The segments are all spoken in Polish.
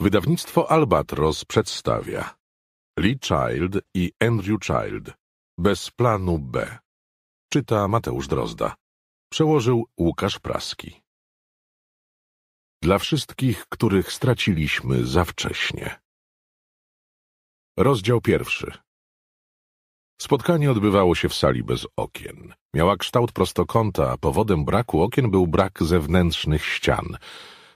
Wydawnictwo Albatros przedstawia Lee Child i Andrew Child Bez planu B. Czyta Mateusz Drozda. Przełożył Łukasz Praski. Dla wszystkich, których straciliśmy za wcześnie. Rozdział pierwszy. Spotkanie odbywało się w sali bez okien. Miała kształt prostokąta, a powodem braku okien był brak zewnętrznych ścian –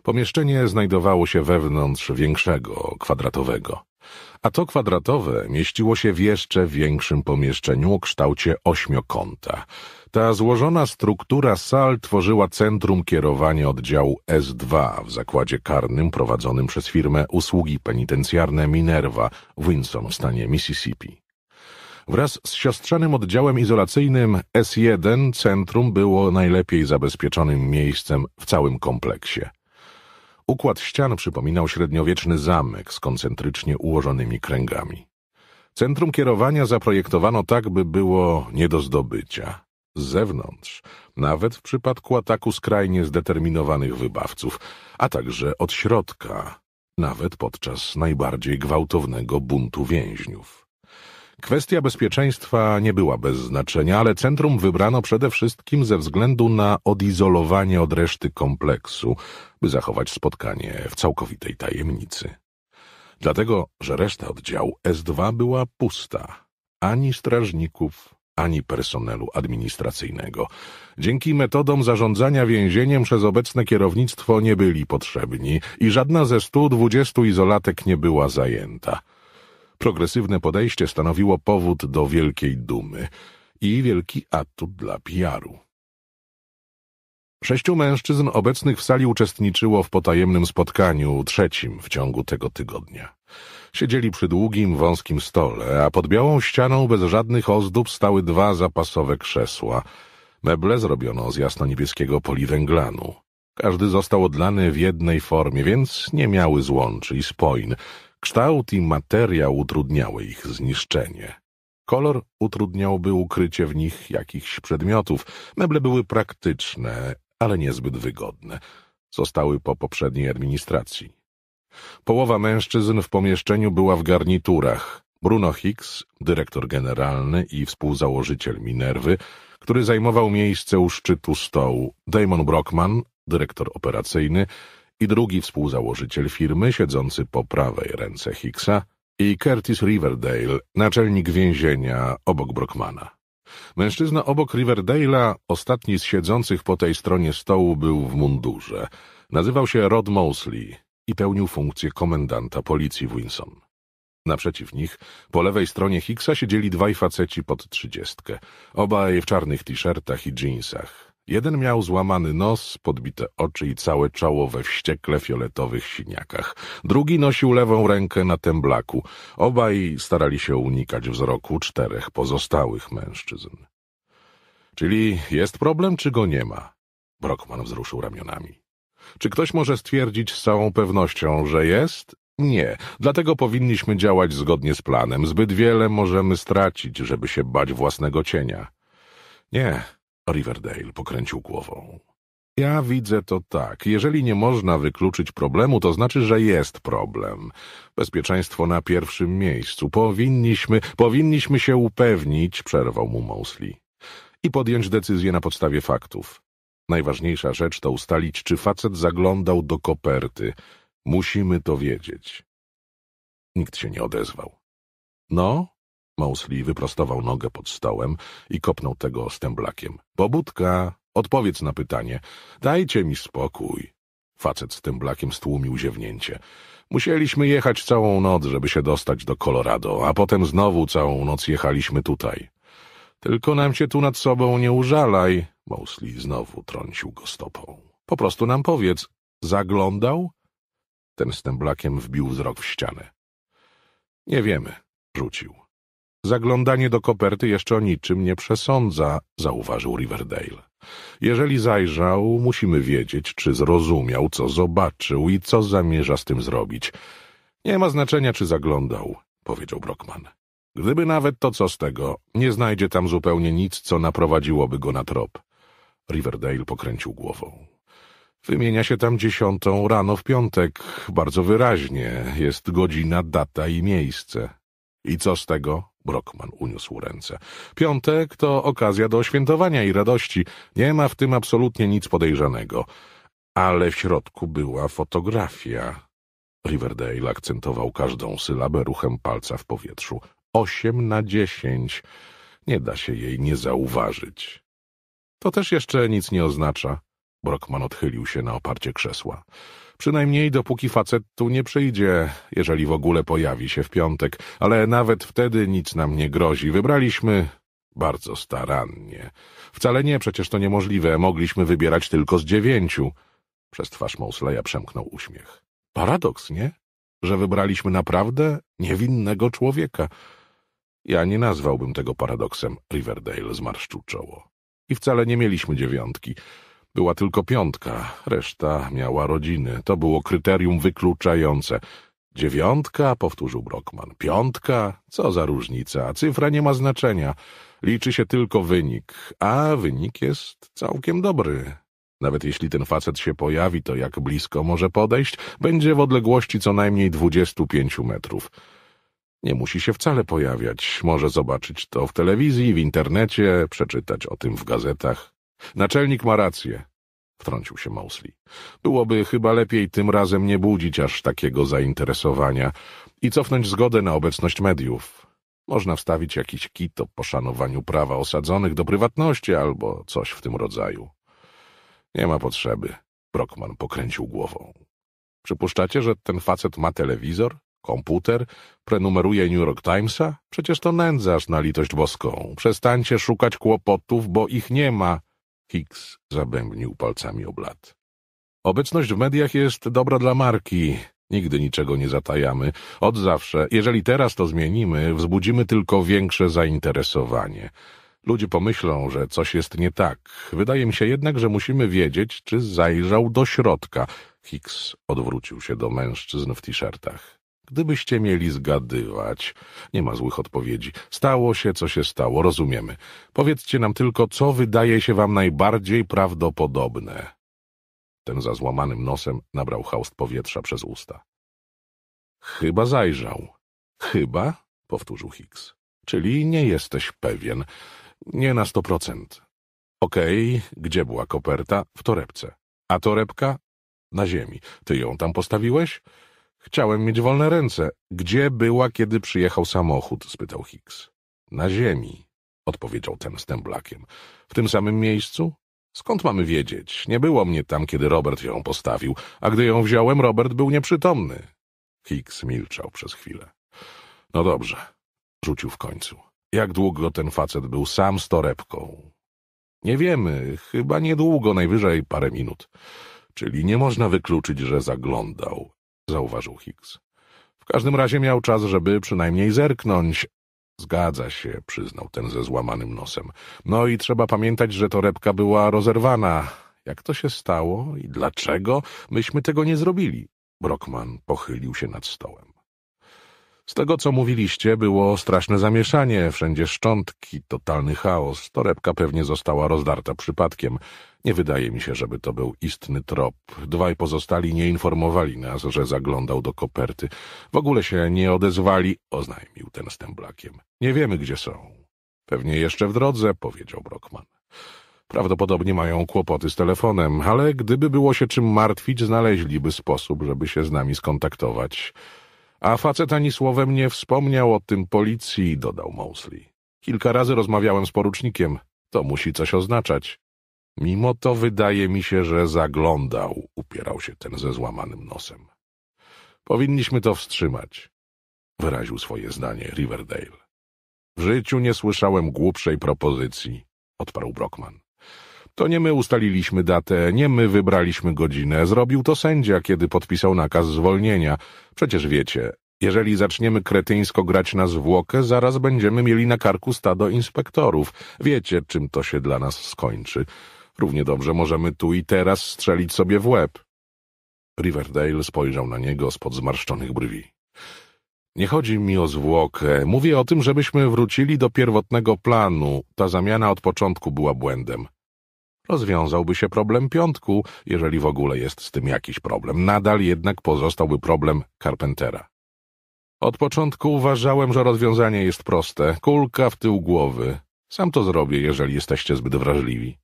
Pomieszczenie znajdowało się wewnątrz większego, kwadratowego. A to kwadratowe mieściło się w jeszcze większym pomieszczeniu o kształcie ośmiokąta. Ta złożona struktura sal tworzyła centrum kierowania oddziału S2 w zakładzie karnym prowadzonym przez firmę usługi penitencjarne Minerva w Winson w stanie Mississippi. Wraz z siostrzanym oddziałem izolacyjnym S1 centrum było najlepiej zabezpieczonym miejscem w całym kompleksie. Układ ścian przypominał średniowieczny zamek z koncentrycznie ułożonymi kręgami. Centrum kierowania zaprojektowano tak, by było nie do zdobycia. Z zewnątrz, nawet w przypadku ataku skrajnie zdeterminowanych wybawców, a także od środka, nawet podczas najbardziej gwałtownego buntu więźniów. Kwestia bezpieczeństwa nie była bez znaczenia, ale centrum wybrano przede wszystkim ze względu na odizolowanie od reszty kompleksu, by zachować spotkanie w całkowitej tajemnicy. Dlatego, że reszta oddziału S2 była pusta, ani strażników, ani personelu administracyjnego. Dzięki metodom zarządzania więzieniem przez obecne kierownictwo nie byli potrzebni i żadna ze 120 izolatek nie była zajęta – progresywne podejście stanowiło powód do wielkiej dumy i wielki atut dla PR-u. Sześciu mężczyzn obecnych w sali uczestniczyło w potajemnym spotkaniu, trzecim w ciągu tego tygodnia. Siedzieli przy długim, wąskim stole, a pod białą ścianą bez żadnych ozdób stały dwa zapasowe krzesła. Meble zrobiono z jasno-niebieskiego poliwęglanu. Każdy został odlany w jednej formie, więc nie miały złączy i spoin. Kształt i materiał utrudniały ich zniszczenie. Kolor utrudniałby ukrycie w nich jakichś przedmiotów. Meble były praktyczne, ale niezbyt wygodne. Zostały po poprzedniej administracji. Połowa mężczyzn w pomieszczeniu była w garniturach. Bruno Hicks, dyrektor generalny i współzałożyciel Minerwy, który zajmował miejsce u szczytu stołu, Damon Brockman, dyrektor operacyjny, i drugi współzałożyciel firmy siedzący po prawej ręce Hicksa i Curtis Riverdale, naczelnik więzienia obok Brockmana. Mężczyzna obok Riverdale'a, ostatni z siedzących po tej stronie stołu, był w mundurze. Nazywał się Rod Mosley i pełnił funkcję komendanta policji w Winson. Naprzeciw nich, po lewej stronie Hicksa siedzieli dwaj faceci pod trzydziestkę, obaj w czarnych t-shirtach i jeansach. Jeden miał złamany nos, podbite oczy i całe czoło we wściekle fioletowych siniakach. Drugi nosił lewą rękę na temblaku. Obaj starali się unikać wzroku czterech pozostałych mężczyzn. Czyli jest problem, czy go nie ma? Brockman wzruszył ramionami. Czy ktoś może stwierdzić z całą pewnością, że jest? Nie, dlatego powinniśmy działać zgodnie z planem. Zbyt wiele możemy stracić, żeby się bać własnego cienia. Nie, Riverdale pokręcił głową. Ja widzę to tak. Jeżeli nie można wykluczyć problemu, to znaczy, że jest problem. Bezpieczeństwo na pierwszym miejscu. Powinniśmy, powinniśmy się upewnić, przerwał mu Mosley, i podjąć decyzję na podstawie faktów. Najważniejsza rzecz to ustalić, czy facet zaglądał do koperty. Musimy to wiedzieć. Nikt się nie odezwał. No, Mosley wyprostował nogę pod stołem i kopnął tego stęblakiem. Pobudka, odpowiedz na pytanie. Dajcie mi spokój. Facet z stęblakiem stłumił ziewnięcie. Musieliśmy jechać całą noc, żeby się dostać do Colorado, a potem znowu całą noc jechaliśmy tutaj. Tylko nam się tu nad sobą nie użalaj. Mosley znowu trącił go stopą. Po prostu nam powiedz, zaglądał? Ten stęblakiem wbił wzrok w ścianę. Nie wiemy, rzucił. Zaglądanie do koperty jeszcze o niczym nie przesądza, zauważył Riverdale. Jeżeli zajrzał, musimy wiedzieć, czy zrozumiał, co zobaczył i co zamierza z tym zrobić. Nie ma znaczenia, czy zaglądał, powiedział Brockman. Gdyby nawet to co z tego, nie znajdzie tam zupełnie nic, co naprowadziłoby go na trop. Riverdale pokręcił głową. Wymienia się tam dziesiątą rano w piątek, bardzo wyraźnie. Jest godzina, data i miejsce. I co z tego? Brockman uniósł ręce. Piątek to okazja do świętowania i radości. Nie ma w tym absolutnie nic podejrzanego. Ale w środku była fotografia. Riverdale akcentował każdą sylabę ruchem palca w powietrzu. Osiem na dziesięć. Nie da się jej nie zauważyć. To też jeszcze nic nie oznacza. Brockman odchylił się na oparcie krzesła. Przynajmniej dopóki facet tu nie przyjdzie, jeżeli w ogóle pojawi się w piątek, ale nawet wtedy nic nam nie grozi. Wybraliśmy bardzo starannie. Wcale nie, przecież to niemożliwe, mogliśmy wybierać tylko z dziewięciu. Przez twarz Mosleya przemknął uśmiech. Paradoks, nie? Że wybraliśmy naprawdę niewinnego człowieka. Ja nie nazwałbym tego paradoksem, Riverdale zmarszczył czoło. I wcale nie mieliśmy dziewiątki. Była tylko piątka, reszta miała rodziny. To było kryterium wykluczające. Dziewiątka, powtórzył Brockman. Piątka? Co za różnica? Cyfra nie ma znaczenia. Liczy się tylko wynik, a wynik jest całkiem dobry. Nawet jeśli ten facet się pojawi, to jak blisko może podejść? Będzie w odległości co najmniej dwudziestu pięciu metrów. Nie musi się wcale pojawiać. Może zobaczyć to w telewizji, w internecie, przeczytać o tym w gazetach. Naczelnik ma rację, wtrącił się Mousley. Byłoby chyba lepiej tym razem nie budzić aż takiego zainteresowania i cofnąć zgodę na obecność mediów. Można wstawić jakiś kit o poszanowaniu prawa osadzonych do prywatności albo coś w tym rodzaju. Nie ma potrzeby. Brockman pokręcił głową. Przypuszczacie, że ten facet ma telewizor, komputer, prenumeruje New York Timesa? Przecież to nędzarz na litość boską. Przestańcie szukać kłopotów, bo ich nie ma. Hicks zabębnił palcami o blat. Obecność w mediach jest dobra dla marki. Nigdy niczego nie zatajamy. Od zawsze, jeżeli teraz to zmienimy, wzbudzimy tylko większe zainteresowanie. Ludzie pomyślą, że coś jest nie tak. Wydaje mi się jednak, że musimy wiedzieć, czy zajrzał do środka. Hicks odwrócił się do mężczyzn w t-shirtach. Gdybyście mieli zgadywać. Nie ma złych odpowiedzi. Stało się, co się stało, rozumiemy. Powiedzcie nam tylko, co wydaje się wam najbardziej prawdopodobne. Ten za złamanym nosem nabrał haust powietrza przez usta. Chyba zajrzał. Chyba? powtórzył Hicks. Czyli nie jesteś pewien. Nie na sto procent. Okej, gdzie była koperta? W torebce. A torebka? Na ziemi. Ty ją tam postawiłeś? Chciałem mieć wolne ręce. Gdzie była, kiedy przyjechał samochód? spytał Hicks. Na ziemi, odpowiedział ten z blakiem. W tym samym miejscu? Skąd mamy wiedzieć? Nie było mnie tam, kiedy Robert ją postawił, a gdy ją wziąłem, Robert był nieprzytomny. Hicks milczał przez chwilę. No dobrze, rzucił w końcu. Jak długo ten facet był sam z torebką? Nie wiemy, chyba niedługo, najwyżej parę minut. Czyli nie można wykluczyć, że zaglądał zauważył Hicks. W każdym razie miał czas, żeby przynajmniej zerknąć. Zgadza się, przyznał ten ze złamanym nosem. No i trzeba pamiętać, że torebka była rozerwana. Jak to się stało i dlaczego myśmy tego nie zrobili? Brockman pochylił się nad stołem. Z tego, co mówiliście, było straszne zamieszanie, wszędzie szczątki, totalny chaos. Torebka pewnie została rozdarta przypadkiem. Nie wydaje mi się, żeby to był istny trop. Dwaj pozostali nie informowali nas, że zaglądał do koperty. W ogóle się nie odezwali, oznajmił ten z blakiem. Nie wiemy, gdzie są. Pewnie jeszcze w drodze, powiedział Brockman. Prawdopodobnie mają kłopoty z telefonem, ale gdyby było się czym martwić, znaleźliby sposób, żeby się z nami skontaktować. A facet ani słowem nie wspomniał o tym policji, dodał Mosley. Kilka razy rozmawiałem z porucznikiem. To musi coś oznaczać. Mimo to wydaje mi się, że zaglądał, upierał się ten ze złamanym nosem. Powinniśmy to wstrzymać, wyraził swoje zdanie Riverdale. W życiu nie słyszałem głupszej propozycji, odparł Brockman. To nie my ustaliliśmy datę, nie my wybraliśmy godzinę. Zrobił to sędzia, kiedy podpisał nakaz zwolnienia. Przecież wiecie, jeżeli zaczniemy kretyńsko grać na zwłokę, zaraz będziemy mieli na karku stado inspektorów. Wiecie, czym to się dla nas skończy. Równie dobrze możemy tu i teraz strzelić sobie w łeb. Riverdale spojrzał na niego spod zmarszczonych brwi. Nie chodzi mi o zwłokę. Mówię o tym, żebyśmy wrócili do pierwotnego planu. Ta zamiana od początku była błędem. Rozwiązałby się problem piątku, jeżeli w ogóle jest z tym jakiś problem. Nadal jednak pozostałby problem Carpentera. Od początku uważałem, że rozwiązanie jest proste. Kulka w tył głowy. Sam to zrobię, jeżeli jesteście zbyt wrażliwi.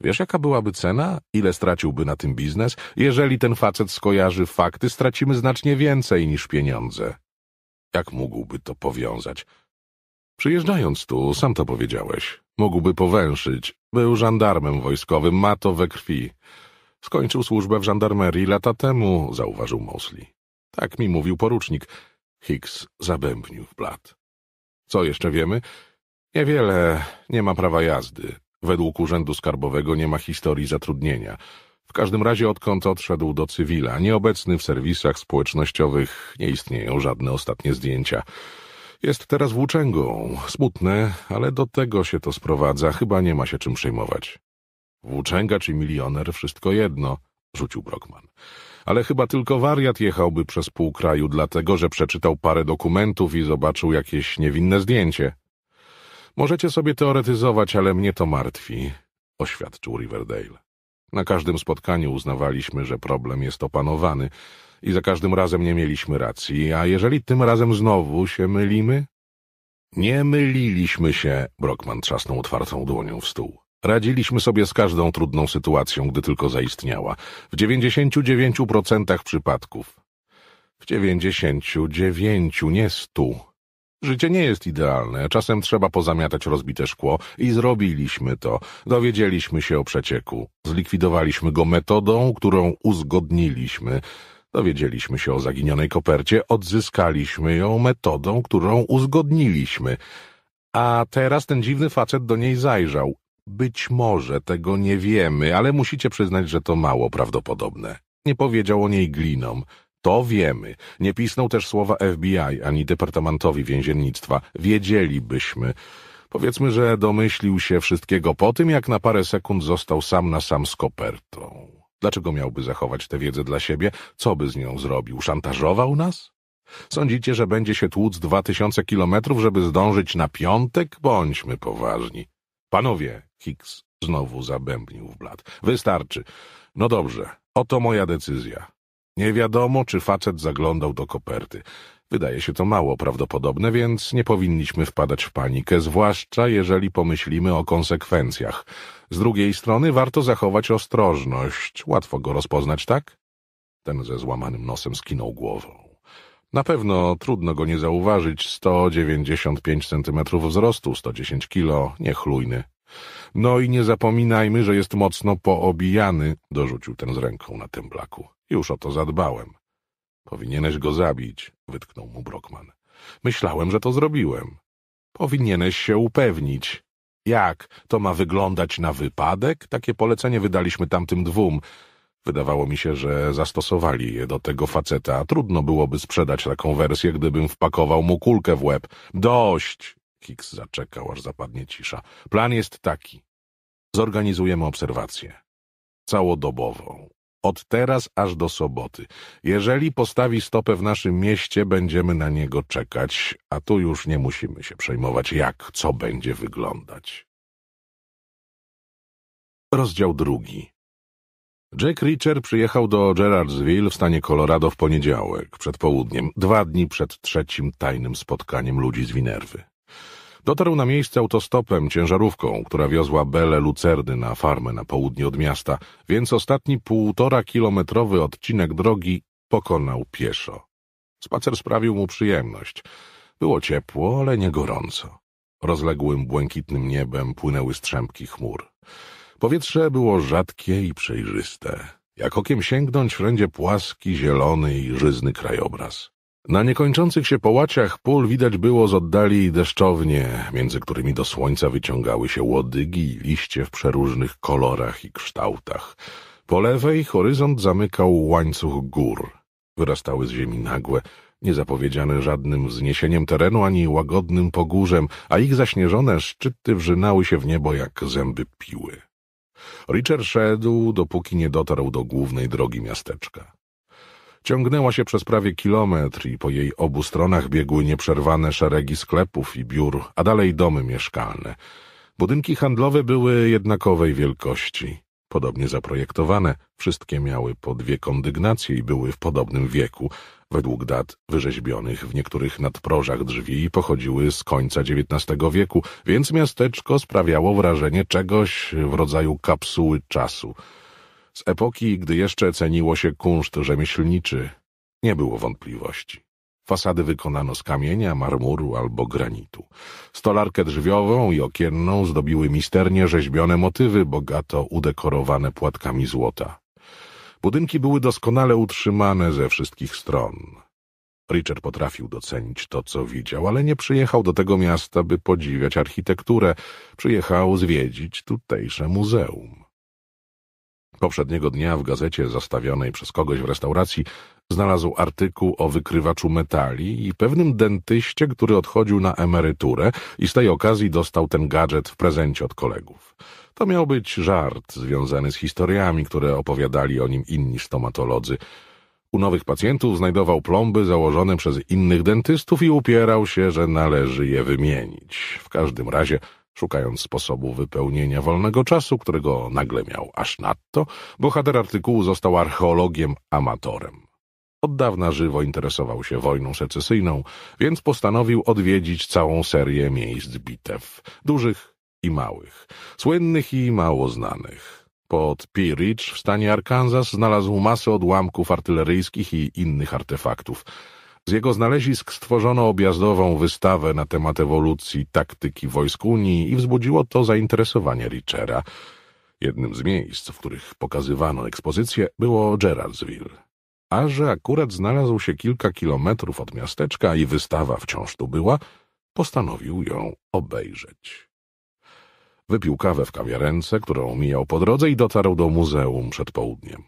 Wiesz, jaka byłaby cena? Ile straciłby na tym biznes? Jeżeli ten facet skojarzy fakty, stracimy znacznie więcej niż pieniądze. Jak mógłby to powiązać? Przyjeżdżając tu, sam to powiedziałeś, mógłby powęszyć, był żandarmem wojskowym, ma to we krwi. Skończył służbę w żandarmerii lata temu, zauważył Mosley. Tak mi mówił porucznik. Hicks zabębnił w blat. Co jeszcze wiemy? Niewiele. Nie ma prawa jazdy. Według Urzędu Skarbowego nie ma historii zatrudnienia. W każdym razie odkąd odszedł do cywila, nieobecny w serwisach społecznościowych, nie istnieją żadne ostatnie zdjęcia. Jest teraz włóczęgą. Smutne, ale do tego się to sprowadza. Chyba nie ma się czym przejmować. Włóczęga czy milioner, wszystko jedno, rzucił Brockman. Ale chyba tylko wariat jechałby przez pół kraju, dlatego że przeczytał parę dokumentów i zobaczył jakieś niewinne zdjęcie. Możecie sobie teoretyzować, ale mnie to martwi, oświadczył Riverdale. Na każdym spotkaniu uznawaliśmy, że problem jest opanowany, i za każdym razem nie mieliśmy racji, a jeżeli tym razem znowu się mylimy? Nie myliliśmy się, Brockman trzasnął otwartą dłonią w stół. Radziliśmy sobie z każdą trudną sytuacją, gdy tylko zaistniała. W dziewięciu procentach przypadków. W dziewięciu nie stu. Życie nie jest idealne. Czasem trzeba pozamiatać rozbite szkło i zrobiliśmy to. Dowiedzieliśmy się o przecieku. Zlikwidowaliśmy go metodą, którą uzgodniliśmy. Dowiedzieliśmy się o zaginionej kopercie, odzyskaliśmy ją metodą, którą uzgodniliśmy. A teraz ten dziwny facet do niej zajrzał. Być może tego nie wiemy, ale musicie przyznać, że to mało prawdopodobne. Nie powiedział o niej glinom. To wiemy. Nie pisnął też słowa FBI ani Departamentowi Więziennictwa. Wiedzielibyśmy. Powiedzmy, że domyślił się wszystkiego po tym, jak na parę sekund został sam na sam z kopertą. Dlaczego miałby zachować tę wiedzę dla siebie? Co by z nią zrobił? Szantażował nas? Sądzicie, że będzie się tłuc dwa tysiące kilometrów, żeby zdążyć na piątek? Bądźmy poważni. Panowie, Hicks znowu zabębnił w blat. Wystarczy. No dobrze, oto moja decyzja. Nie wiadomo, czy facet zaglądał do koperty. Wydaje się to mało prawdopodobne, więc nie powinniśmy wpadać w panikę, zwłaszcza jeżeli pomyślimy o konsekwencjach. Z drugiej strony warto zachować ostrożność. Łatwo go rozpoznać, tak? Ten ze złamanym nosem skinął głową. Na pewno trudno go nie zauważyć. 195 centymetrów wzrostu, 110 kilo, niechlujny. No i nie zapominajmy, że jest mocno poobijany, dorzucił ten z ręką na tym blaku. Już o to zadbałem. Powinieneś go zabić, wytknął mu Brockman. Myślałem, że to zrobiłem. Powinieneś się upewnić. Jak? To ma wyglądać na wypadek? Takie polecenie wydaliśmy tamtym dwóm. Wydawało mi się, że zastosowali je do tego faceta. Trudno byłoby sprzedać taką wersję, gdybym wpakował mu kulkę w łeb. Dość! Hicks zaczekał, aż zapadnie cisza. Plan jest taki. Zorganizujemy obserwację. Całodobową. Od teraz aż do soboty. Jeżeli postawi stopę w naszym mieście, będziemy na niego czekać, a tu już nie musimy się przejmować, jak co będzie wyglądać. Rozdział drugi. Jack Reacher przyjechał do Gerardsville w stanie Colorado w poniedziałek, przed południem, dwa dni przed trzecim tajnym spotkaniem ludzi z Winerwy. Dotarł na miejsce autostopem, ciężarówką, która wiozła Belę Lucerny na farmę na południe od miasta, więc ostatni półtora kilometrowy odcinek drogi pokonał pieszo. Spacer sprawił mu przyjemność. Było ciepło, ale nie gorąco. Rozległym błękitnym niebem płynęły strzępki chmur. Powietrze było rzadkie i przejrzyste. Jak okiem sięgnąć wszędzie płaski, zielony i żyzny krajobraz. Na niekończących się połaciach pól widać było z oddali deszczownie, między którymi do słońca wyciągały się łodygi i liście w przeróżnych kolorach i kształtach. Po lewej horyzont zamykał łańcuch gór. Wyrastały z ziemi nagłe, niezapowiedziane żadnym wzniesieniem terenu ani łagodnym pogórzem, a ich zaśnieżone szczyty wrzynały się w niebo jak zęby piły. Richard szedł, dopóki nie dotarł do głównej drogi miasteczka. Ciągnęła się przez prawie kilometr i po jej obu stronach biegły nieprzerwane szeregi sklepów i biur, a dalej domy mieszkalne. Budynki handlowe były jednakowej wielkości. Podobnie zaprojektowane, wszystkie miały po dwie kondygnacje i były w podobnym wieku, według dat wyrzeźbionych w niektórych nadprożach drzwi pochodziły z końca XIX wieku, więc miasteczko sprawiało wrażenie czegoś w rodzaju kapsuły czasu – z epoki, gdy jeszcze ceniło się kunszt rzemieślniczy, nie było wątpliwości. Fasady wykonano z kamienia, marmuru albo granitu. Stolarkę drzwiową i okienną zdobiły misternie rzeźbione motywy, bogato udekorowane płatkami złota. Budynki były doskonale utrzymane ze wszystkich stron. Richard potrafił docenić to, co widział, ale nie przyjechał do tego miasta, by podziwiać architekturę. Przyjechał zwiedzić tutejsze muzeum. Poprzedniego dnia w gazecie zastawionej przez kogoś w restauracji znalazł artykuł o wykrywaczu metali i pewnym dentyście, który odchodził na emeryturę i z tej okazji dostał ten gadżet w prezencie od kolegów. To miał być żart związany z historiami, które opowiadali o nim inni stomatolodzy. U nowych pacjentów znajdował plomby założone przez innych dentystów i upierał się, że należy je wymienić. W każdym razie Szukając sposobu wypełnienia wolnego czasu, którego nagle miał aż nadto, bohater artykułu został archeologiem amatorem. Od dawna żywo interesował się wojną secesyjną, więc postanowił odwiedzić całą serię miejsc bitew, dużych i małych, słynnych i mało znanych. Pod Pea Ridge w stanie Arkansas znalazł masę odłamków artyleryjskich i innych artefaktów – z jego znalezisk stworzono objazdową wystawę na temat ewolucji taktyki wojsk Unii i wzbudziło to zainteresowanie Richera. Jednym z miejsc, w których pokazywano ekspozycję, było Gerardsville. A że akurat znalazł się kilka kilometrów od miasteczka i wystawa wciąż tu była, postanowił ją obejrzeć. Wypił kawę w kawiarence, którą mijał po drodze i dotarł do muzeum przed południem.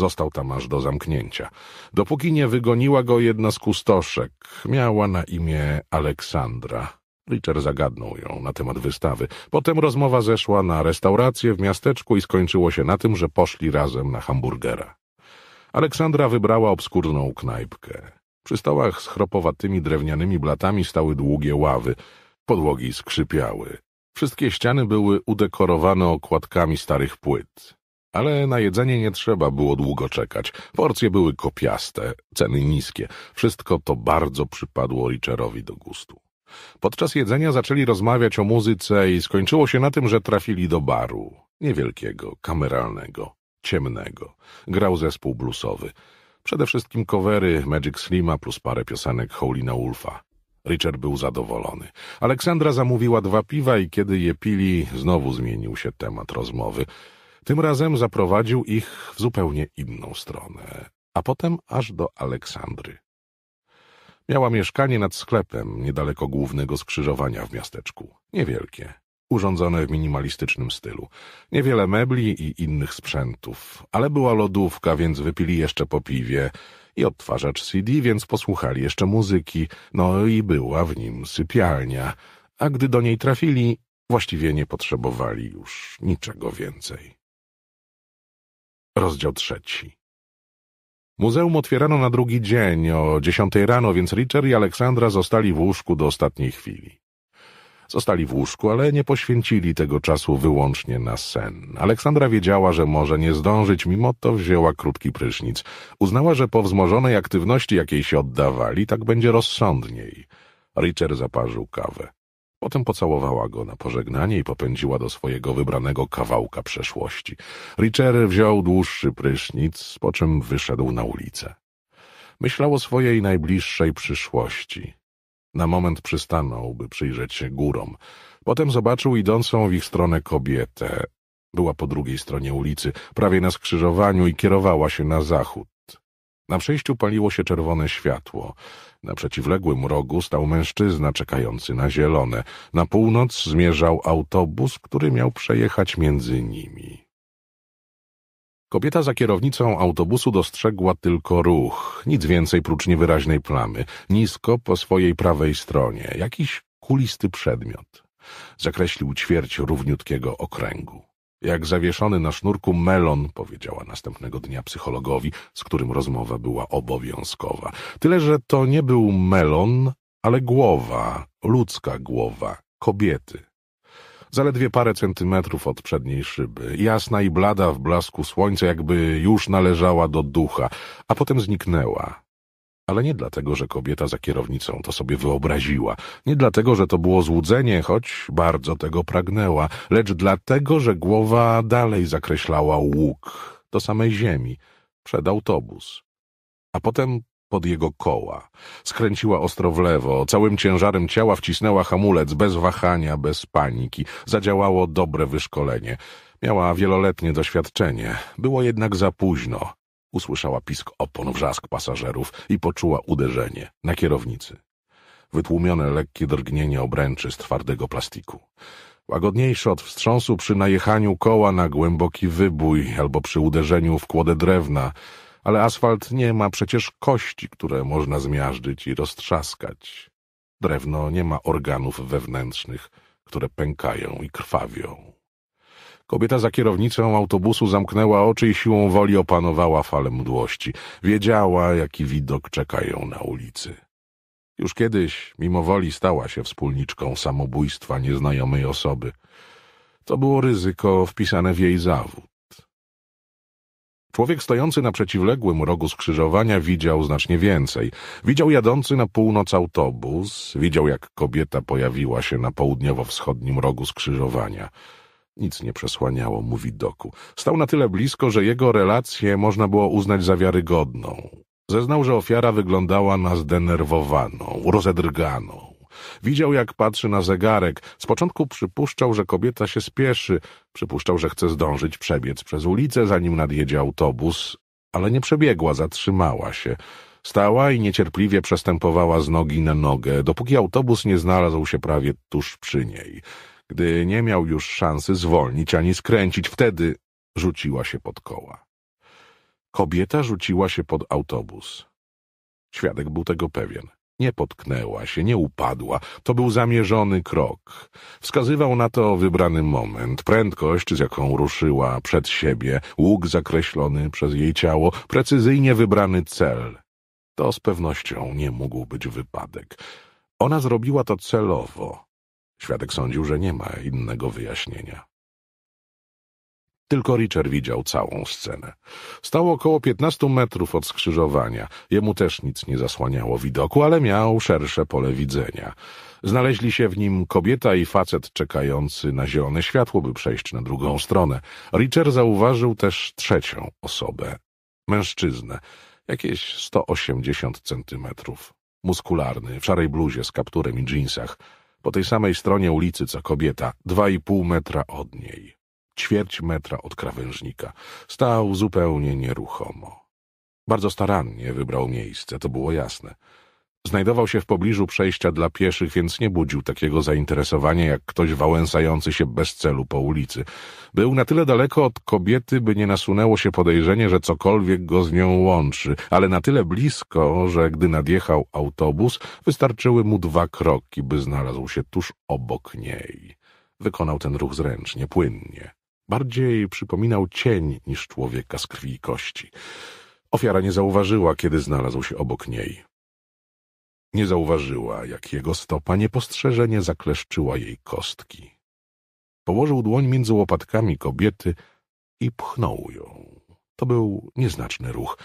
Został tam aż do zamknięcia, dopóki nie wygoniła go jedna z kustoszek. Miała na imię Aleksandra. Richard zagadnął ją na temat wystawy. Potem rozmowa zeszła na restaurację w miasteczku i skończyło się na tym, że poszli razem na hamburgera. Aleksandra wybrała obskurną knajpkę. Przy stołach z chropowatymi drewnianymi blatami stały długie ławy. Podłogi skrzypiały. Wszystkie ściany były udekorowane okładkami starych płyt ale na jedzenie nie trzeba było długo czekać. Porcje były kopiaste, ceny niskie. Wszystko to bardzo przypadło Richerowi do gustu. Podczas jedzenia zaczęli rozmawiać o muzyce i skończyło się na tym, że trafili do baru. Niewielkiego, kameralnego, ciemnego. Grał zespół bluesowy. Przede wszystkim covery Magic Slima plus parę piosenek Howlina Wolfa. Richard był zadowolony. Aleksandra zamówiła dwa piwa i kiedy je pili, znowu zmienił się temat rozmowy. Tym razem zaprowadził ich w zupełnie inną stronę, a potem aż do Aleksandry. Miała mieszkanie nad sklepem, niedaleko głównego skrzyżowania w miasteczku. Niewielkie, urządzone w minimalistycznym stylu. Niewiele mebli i innych sprzętów, ale była lodówka, więc wypili jeszcze po piwie i odtwarzacz CD, więc posłuchali jeszcze muzyki, no i była w nim sypialnia, a gdy do niej trafili, właściwie nie potrzebowali już niczego więcej. Rozdział trzeci. Muzeum otwierano na drugi dzień, o dziesiątej rano, więc Richard i Aleksandra zostali w łóżku do ostatniej chwili. Zostali w łóżku, ale nie poświęcili tego czasu wyłącznie na sen. Aleksandra wiedziała, że może nie zdążyć, mimo to wzięła krótki prysznic. Uznała, że po wzmożonej aktywności, jakiej się oddawali, tak będzie rozsądniej. Richard zaparzył kawę. Potem pocałowała go na pożegnanie i popędziła do swojego wybranego kawałka przeszłości. Richer wziął dłuższy prysznic, po czym wyszedł na ulicę. Myślał o swojej najbliższej przyszłości. Na moment przystanął, by przyjrzeć się górom. Potem zobaczył idącą w ich stronę kobietę. Była po drugiej stronie ulicy, prawie na skrzyżowaniu i kierowała się na zachód. Na przejściu paliło się czerwone światło. Na przeciwległym rogu stał mężczyzna czekający na zielone. Na północ zmierzał autobus, który miał przejechać między nimi. Kobieta za kierownicą autobusu dostrzegła tylko ruch, nic więcej prócz niewyraźnej plamy, nisko po swojej prawej stronie, jakiś kulisty przedmiot. Zakreślił ćwierć równiutkiego okręgu. Jak zawieszony na sznurku melon, powiedziała następnego dnia psychologowi, z którym rozmowa była obowiązkowa. Tyle, że to nie był melon, ale głowa, ludzka głowa, kobiety. Zaledwie parę centymetrów od przedniej szyby, jasna i blada w blasku słońca, jakby już należała do ducha, a potem zniknęła ale nie dlatego, że kobieta za kierownicą to sobie wyobraziła, nie dlatego, że to było złudzenie, choć bardzo tego pragnęła, lecz dlatego, że głowa dalej zakreślała łuk do samej ziemi, przed autobus, a potem pod jego koła. Skręciła ostro w lewo, całym ciężarem ciała wcisnęła hamulec, bez wahania, bez paniki. Zadziałało dobre wyszkolenie. Miała wieloletnie doświadczenie. Było jednak za późno. Usłyszała pisk opon, wrzask pasażerów i poczuła uderzenie na kierownicy. Wytłumione lekkie drgnienie obręczy z twardego plastiku. Łagodniejsze od wstrząsu przy najechaniu koła na głęboki wybój albo przy uderzeniu w kłodę drewna, ale asfalt nie ma przecież kości, które można zmiażdżyć i roztrzaskać. Drewno nie ma organów wewnętrznych, które pękają i krwawią. Kobieta za kierownicą autobusu zamknęła oczy i siłą woli opanowała falę mdłości. Wiedziała, jaki widok czeka ją na ulicy. Już kiedyś, mimo woli, stała się wspólniczką samobójstwa nieznajomej osoby. To było ryzyko wpisane w jej zawód. Człowiek stojący na przeciwległym rogu skrzyżowania widział znacznie więcej. Widział jadący na północ autobus, widział jak kobieta pojawiła się na południowo-wschodnim rogu skrzyżowania. Nic nie przesłaniało mu widoku. Stał na tyle blisko, że jego relację można było uznać za wiarygodną. Zeznał, że ofiara wyglądała na zdenerwowaną, rozedrganą. Widział, jak patrzy na zegarek. Z początku przypuszczał, że kobieta się spieszy. Przypuszczał, że chce zdążyć przebiec przez ulicę, zanim nadjedzie autobus. Ale nie przebiegła, zatrzymała się. Stała i niecierpliwie przestępowała z nogi na nogę, dopóki autobus nie znalazł się prawie tuż przy niej. Gdy nie miał już szansy zwolnić ani skręcić, wtedy rzuciła się pod koła. Kobieta rzuciła się pod autobus. Świadek był tego pewien. Nie potknęła się, nie upadła. To był zamierzony krok. Wskazywał na to wybrany moment, prędkość, z jaką ruszyła przed siebie, łuk zakreślony przez jej ciało, precyzyjnie wybrany cel. To z pewnością nie mógł być wypadek. Ona zrobiła to celowo. Świadek sądził, że nie ma innego wyjaśnienia. Tylko Richard widział całą scenę. Stał około piętnastu metrów od skrzyżowania. Jemu też nic nie zasłaniało widoku, ale miał szersze pole widzenia. Znaleźli się w nim kobieta i facet czekający na zielone światło, by przejść na drugą stronę. Richard zauważył też trzecią osobę. Mężczyznę, jakieś 180 centymetrów. Muskularny, w szarej bluzie z kapturem i dżinsach po tej samej stronie ulicy co kobieta, dwa i pół metra od niej, ćwierć metra od krawężnika. Stał zupełnie nieruchomo. Bardzo starannie wybrał miejsce, to było jasne. Znajdował się w pobliżu przejścia dla pieszych, więc nie budził takiego zainteresowania jak ktoś wałęsający się bez celu po ulicy. Był na tyle daleko od kobiety, by nie nasunęło się podejrzenie, że cokolwiek go z nią łączy, ale na tyle blisko, że gdy nadjechał autobus, wystarczyły mu dwa kroki, by znalazł się tuż obok niej. Wykonał ten ruch zręcznie, płynnie. Bardziej przypominał cień niż człowieka z krwi i kości. Ofiara nie zauważyła, kiedy znalazł się obok niej. Nie zauważyła, jak jego stopa niepostrzeżenie zakleszczyła jej kostki. Położył dłoń między łopatkami kobiety i pchnął ją. To był nieznaczny ruch,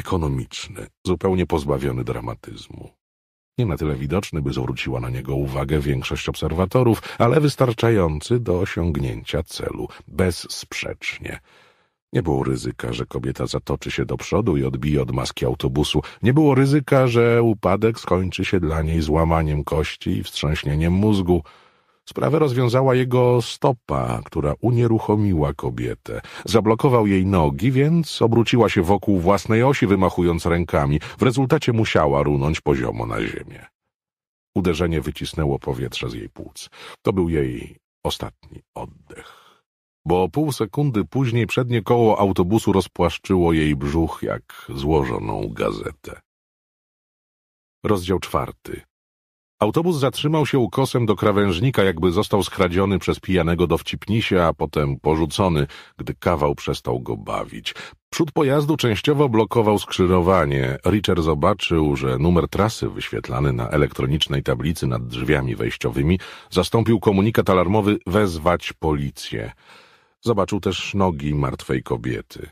ekonomiczny, zupełnie pozbawiony dramatyzmu. Nie na tyle widoczny, by zwróciła na niego uwagę większość obserwatorów, ale wystarczający do osiągnięcia celu, bezsprzecznie. Nie było ryzyka, że kobieta zatoczy się do przodu i odbije od maski autobusu. Nie było ryzyka, że upadek skończy się dla niej złamaniem kości i wstrząśnieniem mózgu. Sprawę rozwiązała jego stopa, która unieruchomiła kobietę. Zablokował jej nogi, więc obróciła się wokół własnej osi, wymachując rękami. W rezultacie musiała runąć poziomo na ziemię. Uderzenie wycisnęło powietrze z jej płuc. To był jej ostatni oddech bo pół sekundy później przednie koło autobusu rozpłaszczyło jej brzuch jak złożoną gazetę. Rozdział czwarty. Autobus zatrzymał się ukosem do krawężnika, jakby został skradziony przez pijanego dowcipnisia, a potem porzucony, gdy kawał przestał go bawić. Przód pojazdu częściowo blokował skrzyżowanie. Richard zobaczył, że numer trasy wyświetlany na elektronicznej tablicy nad drzwiami wejściowymi zastąpił komunikat alarmowy wezwać policję. Zobaczył też nogi martwej kobiety.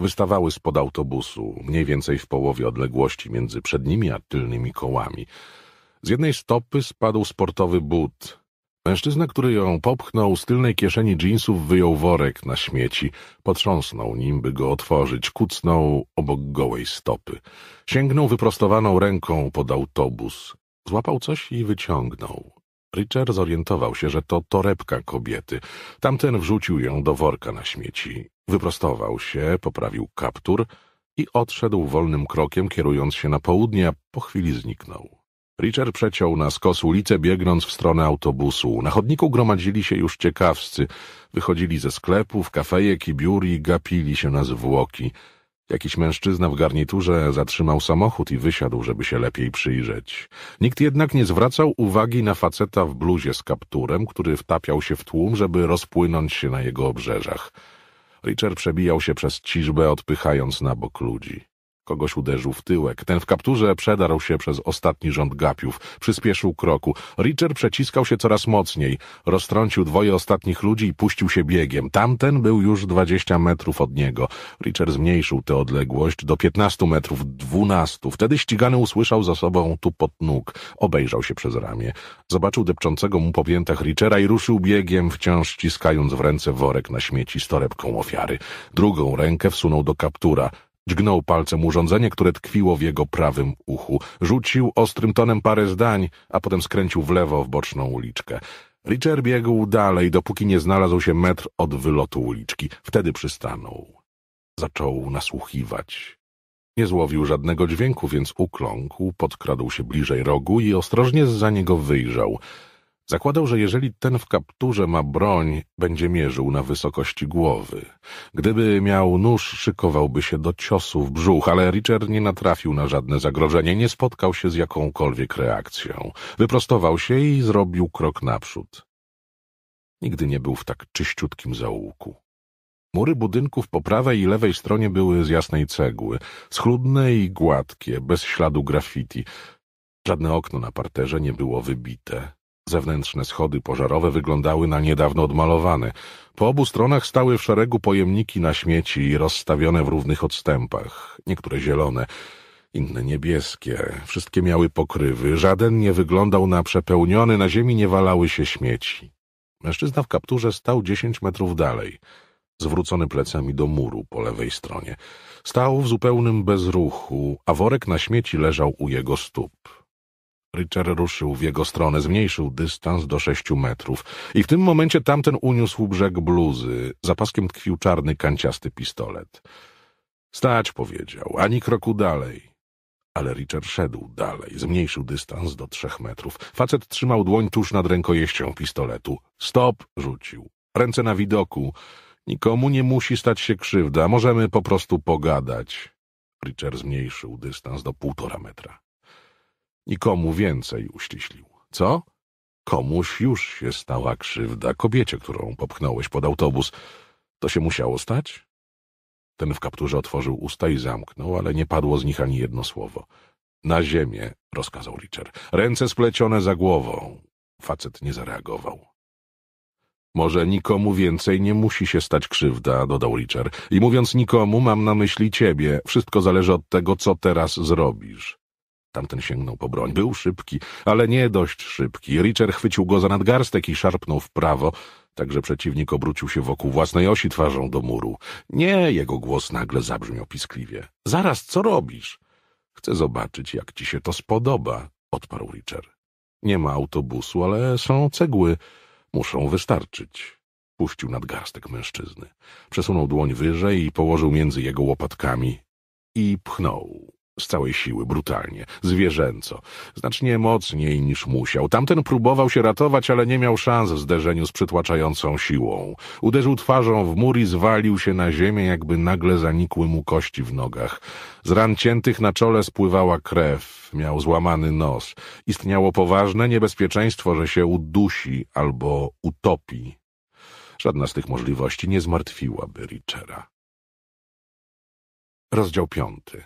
Wystawały spod autobusu, mniej więcej w połowie odległości między przednimi a tylnymi kołami. Z jednej stopy spadł sportowy but. Mężczyzna, który ją popchnął, z tylnej kieszeni dżinsów wyjął worek na śmieci. Potrząsnął nim, by go otworzyć. Kucnął obok gołej stopy. Sięgnął wyprostowaną ręką pod autobus. Złapał coś i wyciągnął. Richard zorientował się, że to torebka kobiety. Tamten wrzucił ją do worka na śmieci. Wyprostował się, poprawił kaptur i odszedł wolnym krokiem, kierując się na południe, a po chwili zniknął. Richard przeciął na skos ulicę, biegnąc w stronę autobusu. Na chodniku gromadzili się już ciekawscy. Wychodzili ze sklepów, kafejek i biur i gapili się na zwłoki. Jakiś mężczyzna w garniturze zatrzymał samochód i wysiadł, żeby się lepiej przyjrzeć. Nikt jednak nie zwracał uwagi na faceta w bluzie z kapturem, który wtapiał się w tłum, żeby rozpłynąć się na jego obrzeżach. Richard przebijał się przez ciżbę, odpychając na bok ludzi. Kogoś uderzył w tyłek. Ten w kapturze przedarł się przez ostatni rząd gapiów. Przyspieszył kroku. Richard przeciskał się coraz mocniej. Roztrącił dwoje ostatnich ludzi i puścił się biegiem. Tamten był już dwadzieścia metrów od niego. Richard zmniejszył tę odległość do piętnastu metrów, dwunastu. Wtedy ścigany usłyszał za sobą tu pod nóg. Obejrzał się przez ramię. Zobaczył depczącego mu po piętach Richera i ruszył biegiem, wciąż ściskając w ręce worek na śmieci z torebką ofiary. Drugą rękę wsunął do kaptura. Dźgnął palcem urządzenie, które tkwiło w jego prawym uchu. Rzucił ostrym tonem parę zdań, a potem skręcił w lewo w boczną uliczkę. Richard biegł dalej, dopóki nie znalazł się metr od wylotu uliczki. Wtedy przystanął. Zaczął nasłuchiwać. Nie złowił żadnego dźwięku, więc ukląkł, podkradł się bliżej rogu i ostrożnie z za niego wyjrzał. Zakładał, że jeżeli ten w kapturze ma broń, będzie mierzył na wysokości głowy. Gdyby miał nóż, szykowałby się do ciosu w brzuch, ale Richard nie natrafił na żadne zagrożenie, nie spotkał się z jakąkolwiek reakcją. Wyprostował się i zrobił krok naprzód. Nigdy nie był w tak czyściutkim zaułku. Mury budynków po prawej i lewej stronie były z jasnej cegły, schludne i gładkie, bez śladu graffiti. Żadne okno na parterze nie było wybite. Zewnętrzne schody pożarowe wyglądały na niedawno odmalowane. Po obu stronach stały w szeregu pojemniki na śmieci, rozstawione w równych odstępach, niektóre zielone, inne niebieskie. Wszystkie miały pokrywy, żaden nie wyglądał na przepełniony, na ziemi nie walały się śmieci. Mężczyzna w kapturze stał dziesięć metrów dalej, zwrócony plecami do muru po lewej stronie. Stał w zupełnym bezruchu, a worek na śmieci leżał u jego stóp. Richard ruszył w jego stronę, zmniejszył dystans do sześciu metrów i w tym momencie tamten uniósł brzeg bluzy. Za paskiem tkwił czarny, kanciasty pistolet. Stać, powiedział, ani kroku dalej. Ale Richard szedł dalej, zmniejszył dystans do trzech metrów. Facet trzymał dłoń tuż nad rękojeścią pistoletu. Stop, rzucił. Ręce na widoku. Nikomu nie musi stać się krzywda, możemy po prostu pogadać. Richard zmniejszył dystans do półtora metra i komu więcej uściślił. Co? Komuś już się stała krzywda, kobiecie, którą popchnąłeś pod autobus. To się musiało stać? Ten w kapturze otworzył usta i zamknął, ale nie padło z nich ani jedno słowo. Na ziemię, rozkazał Richard. Ręce splecione za głową. Facet nie zareagował. Może nikomu więcej nie musi się stać krzywda, dodał Richard. I mówiąc nikomu, mam na myśli ciebie. Wszystko zależy od tego, co teraz zrobisz. Tamten sięgnął po broń. Był szybki, ale nie dość szybki. Richard chwycił go za nadgarstek i szarpnął w prawo, tak że przeciwnik obrócił się wokół własnej osi twarzą do muru. Nie, jego głos nagle zabrzmiał piskliwie. Zaraz, co robisz? Chcę zobaczyć, jak ci się to spodoba, odparł Richard. Nie ma autobusu, ale są cegły. Muszą wystarczyć. Puścił nadgarstek mężczyzny. Przesunął dłoń wyżej i położył między jego łopatkami i pchnął z całej siły, brutalnie, zwierzęco, znacznie mocniej niż musiał. Tamten próbował się ratować, ale nie miał szans w zderzeniu z przytłaczającą siłą. Uderzył twarzą w mur i zwalił się na ziemię, jakby nagle zanikły mu kości w nogach. Z ran ciętych na czole spływała krew, miał złamany nos. Istniało poważne niebezpieczeństwo, że się udusi albo utopi. Żadna z tych możliwości nie zmartwiłaby Richera. Rozdział piąty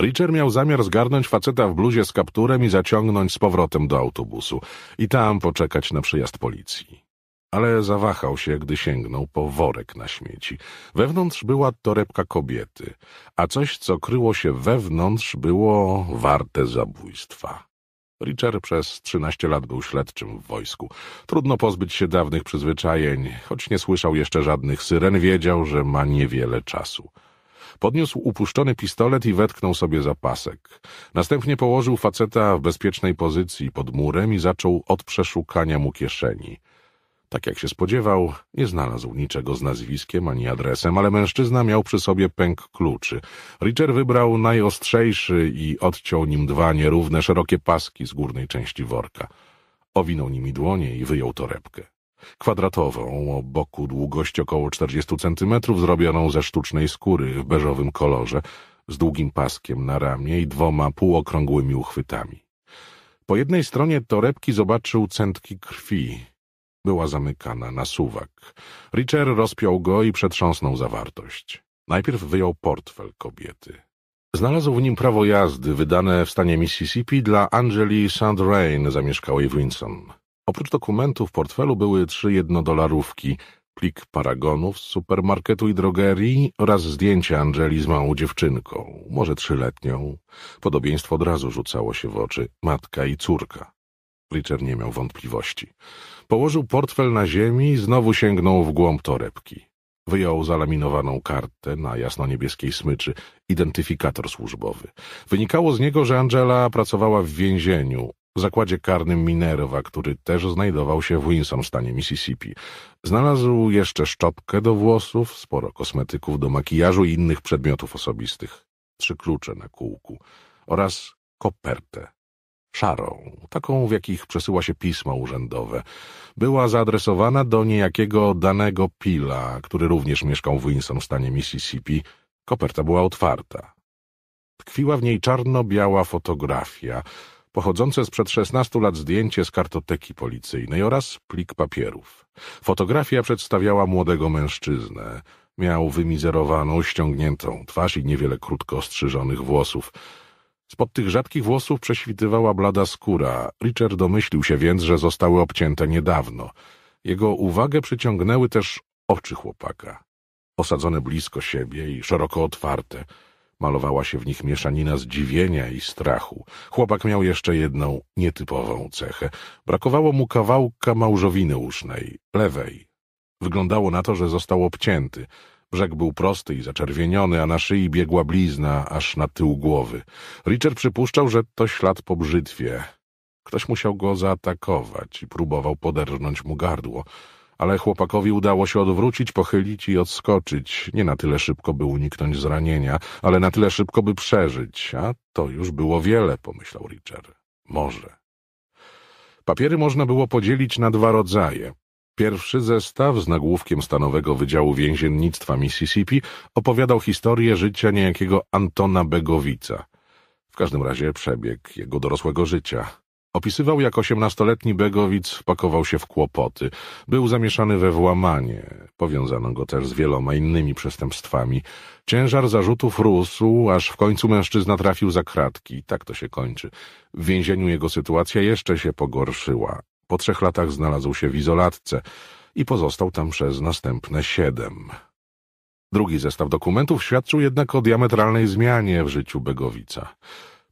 Richard miał zamiar zgarnąć faceta w bluzie z kapturem i zaciągnąć z powrotem do autobusu i tam poczekać na przyjazd policji. Ale zawahał się, gdy sięgnął po worek na śmieci. Wewnątrz była torebka kobiety, a coś, co kryło się wewnątrz, było warte zabójstwa. Richard przez trzynaście lat był śledczym w wojsku. Trudno pozbyć się dawnych przyzwyczajeń, choć nie słyszał jeszcze żadnych syren, wiedział, że ma niewiele czasu. Podniósł upuszczony pistolet i wetknął sobie zapasek. Następnie położył faceta w bezpiecznej pozycji pod murem i zaczął od przeszukania mu kieszeni. Tak jak się spodziewał, nie znalazł niczego z nazwiskiem ani adresem, ale mężczyzna miał przy sobie pęk kluczy. Richard wybrał najostrzejszy i odciął nim dwa nierówne, szerokie paski z górnej części worka. Owinął nimi dłonie i wyjął torebkę kwadratową, o boku długości około 40 centymetrów, zrobioną ze sztucznej skóry w beżowym kolorze, z długim paskiem na ramię i dwoma półokrągłymi uchwytami. Po jednej stronie torebki zobaczył centki krwi. Była zamykana na suwak. Richard rozpiął go i przetrząsnął zawartość. Najpierw wyjął portfel kobiety. Znalazł w nim prawo jazdy wydane w stanie Mississippi dla Angeli Sandrain zamieszkałej w Winson. Oprócz dokumentów w portfelu były trzy jednodolarówki, plik paragonów z supermarketu i drogerii oraz zdjęcie Angeli z małą dziewczynką, może trzyletnią. Podobieństwo od razu rzucało się w oczy, matka i córka. Richard nie miał wątpliwości. Położył portfel na ziemi i znowu sięgnął w głąb torebki. Wyjął zalaminowaną kartę na jasno-niebieskiej smyczy, identyfikator służbowy. Wynikało z niego, że Angela pracowała w więzieniu, zakładzie karnym Minerva, który też znajdował się w Winston, stanie Mississippi. Znalazł jeszcze szczotkę do włosów, sporo kosmetyków do makijażu i innych przedmiotów osobistych, trzy klucze na kółku oraz kopertę. Szarą, taką w jakich przesyła się pisma urzędowe. Była zaadresowana do niejakiego danego Pila, który również mieszkał w Winston, stanie Mississippi. Koperta była otwarta. Tkwiła w niej czarno-biała fotografia, pochodzące sprzed 16 lat zdjęcie z kartoteki policyjnej oraz plik papierów. Fotografia przedstawiała młodego mężczyznę. Miał wymizerowaną, ściągniętą twarz i niewiele krótko ostrzyżonych włosów. Spod tych rzadkich włosów prześwitywała blada skóra. Richard domyślił się więc, że zostały obcięte niedawno. Jego uwagę przyciągnęły też oczy chłopaka. Osadzone blisko siebie i szeroko otwarte – Malowała się w nich mieszanina zdziwienia i strachu. Chłopak miał jeszcze jedną nietypową cechę. Brakowało mu kawałka małżowiny usznej, lewej. Wyglądało na to, że został obcięty. Brzeg był prosty i zaczerwieniony, a na szyi biegła blizna aż na tył głowy. Richard przypuszczał, że to ślad po brzytwie. Ktoś musiał go zaatakować i próbował poderżnąć mu gardło ale chłopakowi udało się odwrócić, pochylić i odskoczyć. Nie na tyle szybko, by uniknąć zranienia, ale na tyle szybko, by przeżyć. A to już było wiele, pomyślał Richard. Może. Papiery można było podzielić na dwa rodzaje. Pierwszy zestaw z nagłówkiem Stanowego Wydziału Więziennictwa Mississippi opowiadał historię życia niejakiego Antona Begowica. W każdym razie przebieg jego dorosłego życia. Opisywał, jak osiemnastoletni Begowic wpakował się w kłopoty. Był zamieszany we włamanie. Powiązano go też z wieloma innymi przestępstwami. Ciężar zarzutów rósł, aż w końcu mężczyzna trafił za kratki. Tak to się kończy. W więzieniu jego sytuacja jeszcze się pogorszyła. Po trzech latach znalazł się w izolatce i pozostał tam przez następne siedem. Drugi zestaw dokumentów świadczył jednak o diametralnej zmianie w życiu Begowica.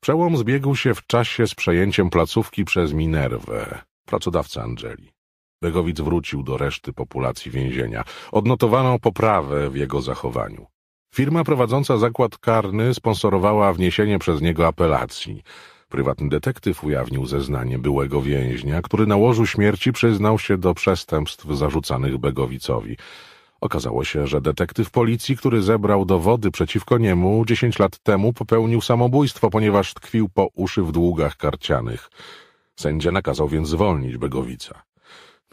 Przełom zbiegł się w czasie z przejęciem placówki przez Minerwę, pracodawcę Angeli. Begowicz wrócił do reszty populacji więzienia. Odnotowano poprawę w jego zachowaniu. Firma prowadząca zakład karny sponsorowała wniesienie przez niego apelacji. Prywatny detektyw ujawnił zeznanie byłego więźnia, który na łożu śmierci przyznał się do przestępstw zarzucanych Begowicowi. Okazało się, że detektyw policji, który zebrał dowody przeciwko niemu dziesięć lat temu, popełnił samobójstwo, ponieważ tkwił po uszy w długach karcianych. Sędzia nakazał więc zwolnić Begowica.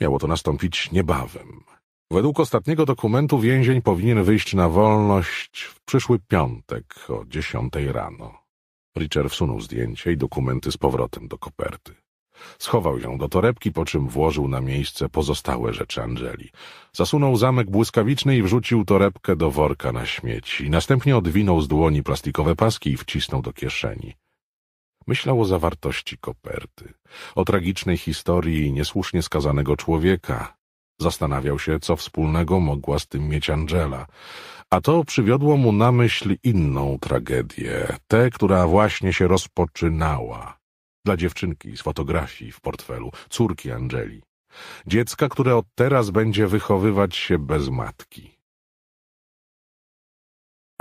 Miało to nastąpić niebawem. Według ostatniego dokumentu więzień powinien wyjść na wolność w przyszły piątek o dziesiątej rano. Richard wsunął zdjęcie i dokumenty z powrotem do koperty. Schował ją do torebki, po czym włożył na miejsce pozostałe rzeczy Angeli. Zasunął zamek błyskawiczny i wrzucił torebkę do worka na śmieci. Następnie odwinął z dłoni plastikowe paski i wcisnął do kieszeni. Myślał o zawartości koperty, o tragicznej historii niesłusznie skazanego człowieka. Zastanawiał się, co wspólnego mogła z tym mieć Angela. A to przywiodło mu na myśl inną tragedię, tę, która właśnie się rozpoczynała. Dla dziewczynki z fotografii w portfelu, córki Angeli. Dziecka, które od teraz będzie wychowywać się bez matki.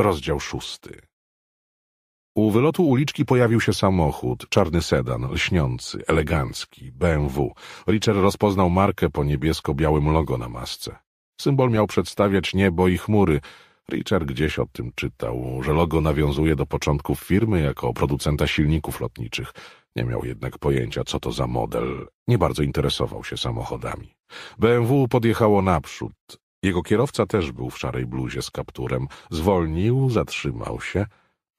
Rozdział szósty. U wylotu uliczki pojawił się samochód, czarny sedan, lśniący, elegancki, BMW. Richard rozpoznał markę po niebiesko-białym logo na masce. Symbol miał przedstawiać niebo i chmury. Richard gdzieś o tym czytał, że logo nawiązuje do początków firmy jako producenta silników lotniczych. Nie miał jednak pojęcia, co to za model. Nie bardzo interesował się samochodami. BMW podjechało naprzód. Jego kierowca też był w szarej bluzie z kapturem. Zwolnił, zatrzymał się,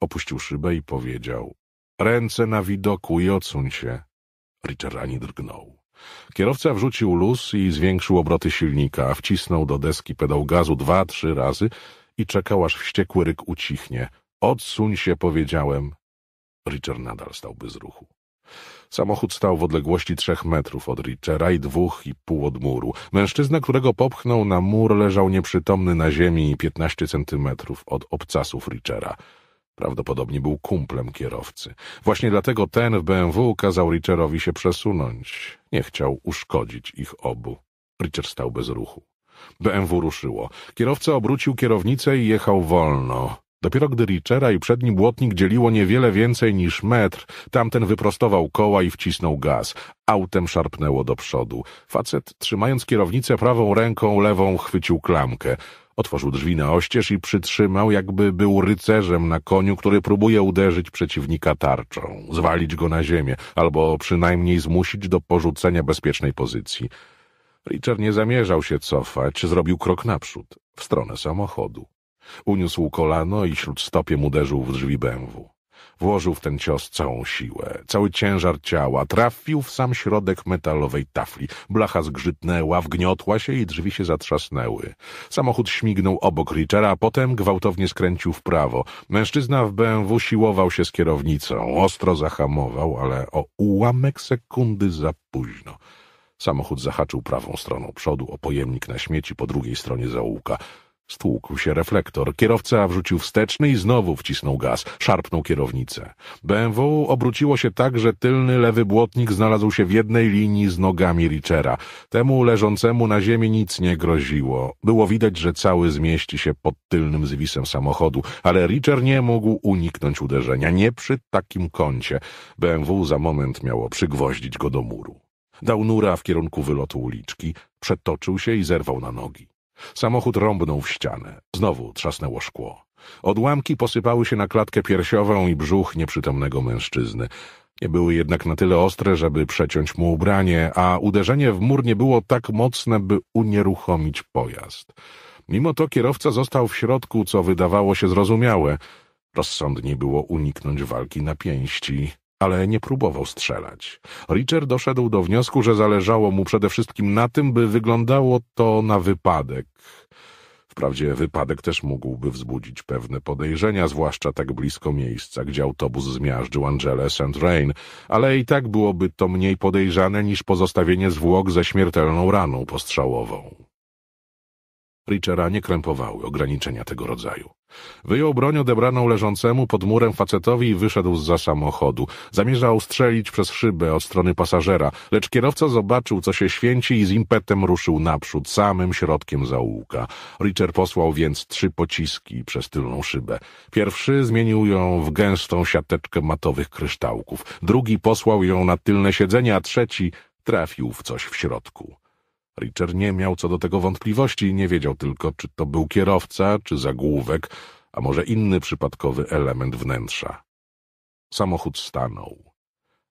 opuścił szybę i powiedział — Ręce na widoku i odsuń się. Richard ani drgnął. Kierowca wrzucił luz i zwiększył obroty silnika, wcisnął do deski pedał gazu dwa, trzy razy i czekał, aż wściekły ryk ucichnie. — Odsuń się — powiedziałem. Richard nadal stał bez ruchu. Samochód stał w odległości trzech metrów od Richera i dwóch i pół od muru. Mężczyzna, którego popchnął na mur, leżał nieprzytomny na ziemi piętnaście centymetrów od obcasów Richera. Prawdopodobnie był kumplem kierowcy. Właśnie dlatego ten w BMW kazał Richerowi się przesunąć. Nie chciał uszkodzić ich obu. Richer stał bez ruchu. BMW ruszyło. Kierowca obrócił kierownicę i jechał wolno. Dopiero gdy Richera i przedni błotnik dzieliło niewiele więcej niż metr, tamten wyprostował koła i wcisnął gaz. Autem szarpnęło do przodu. Facet, trzymając kierownicę prawą ręką, lewą chwycił klamkę. Otworzył drzwi na oścież i przytrzymał, jakby był rycerzem na koniu, który próbuje uderzyć przeciwnika tarczą, zwalić go na ziemię, albo przynajmniej zmusić do porzucenia bezpiecznej pozycji. Richard nie zamierzał się cofać, zrobił krok naprzód, w stronę samochodu. Uniósł kolano i stopiem uderzył w drzwi BMW. Włożył w ten cios całą siłę, cały ciężar ciała, trafił w sam środek metalowej tafli. Blacha zgrzytnęła, wgniotła się i drzwi się zatrzasnęły. Samochód śmignął obok Richera, a potem gwałtownie skręcił w prawo. Mężczyzna w BMW siłował się z kierownicą, ostro zahamował, ale o ułamek sekundy za późno. Samochód zahaczył prawą stroną przodu o pojemnik na śmieci po drugiej stronie zaułka. Stłukł się reflektor. Kierowca wrzucił wsteczny i znowu wcisnął gaz. Szarpnął kierownicę. BMW obróciło się tak, że tylny lewy błotnik znalazł się w jednej linii z nogami Richera. Temu leżącemu na ziemi nic nie groziło. Było widać, że cały zmieści się pod tylnym zwisem samochodu, ale Richer nie mógł uniknąć uderzenia. Nie przy takim kącie. BMW za moment miało przygwoździć go do muru. Dał nura w kierunku wylotu uliczki, przetoczył się i zerwał na nogi. Samochód rąbnął w ścianę. Znowu trzasnęło szkło. Odłamki posypały się na klatkę piersiową i brzuch nieprzytomnego mężczyzny. Nie były jednak na tyle ostre, żeby przeciąć mu ubranie, a uderzenie w mur nie było tak mocne, by unieruchomić pojazd. Mimo to kierowca został w środku, co wydawało się zrozumiałe. Rozsądniej było uniknąć walki na pięści ale nie próbował strzelać. Richard doszedł do wniosku, że zależało mu przede wszystkim na tym, by wyglądało to na wypadek. Wprawdzie wypadek też mógłby wzbudzić pewne podejrzenia, zwłaszcza tak blisko miejsca, gdzie autobus zmiażdżył Angeles St. Rain, ale i tak byłoby to mniej podejrzane niż pozostawienie zwłok ze śmiertelną raną postrzałową. Richera nie krępowały ograniczenia tego rodzaju. Wyjął broń odebraną leżącemu pod murem facetowi i wyszedł z za samochodu. Zamierzał strzelić przez szybę od strony pasażera, lecz kierowca zobaczył, co się święci i z impetem ruszył naprzód, samym środkiem zaułka. Richard posłał więc trzy pociski przez tylną szybę. Pierwszy zmienił ją w gęstą siateczkę matowych kryształków, drugi posłał ją na tylne siedzenie, a trzeci trafił w coś w środku. Richard nie miał co do tego wątpliwości i nie wiedział tylko, czy to był kierowca, czy zagłówek, a może inny przypadkowy element wnętrza. Samochód stanął.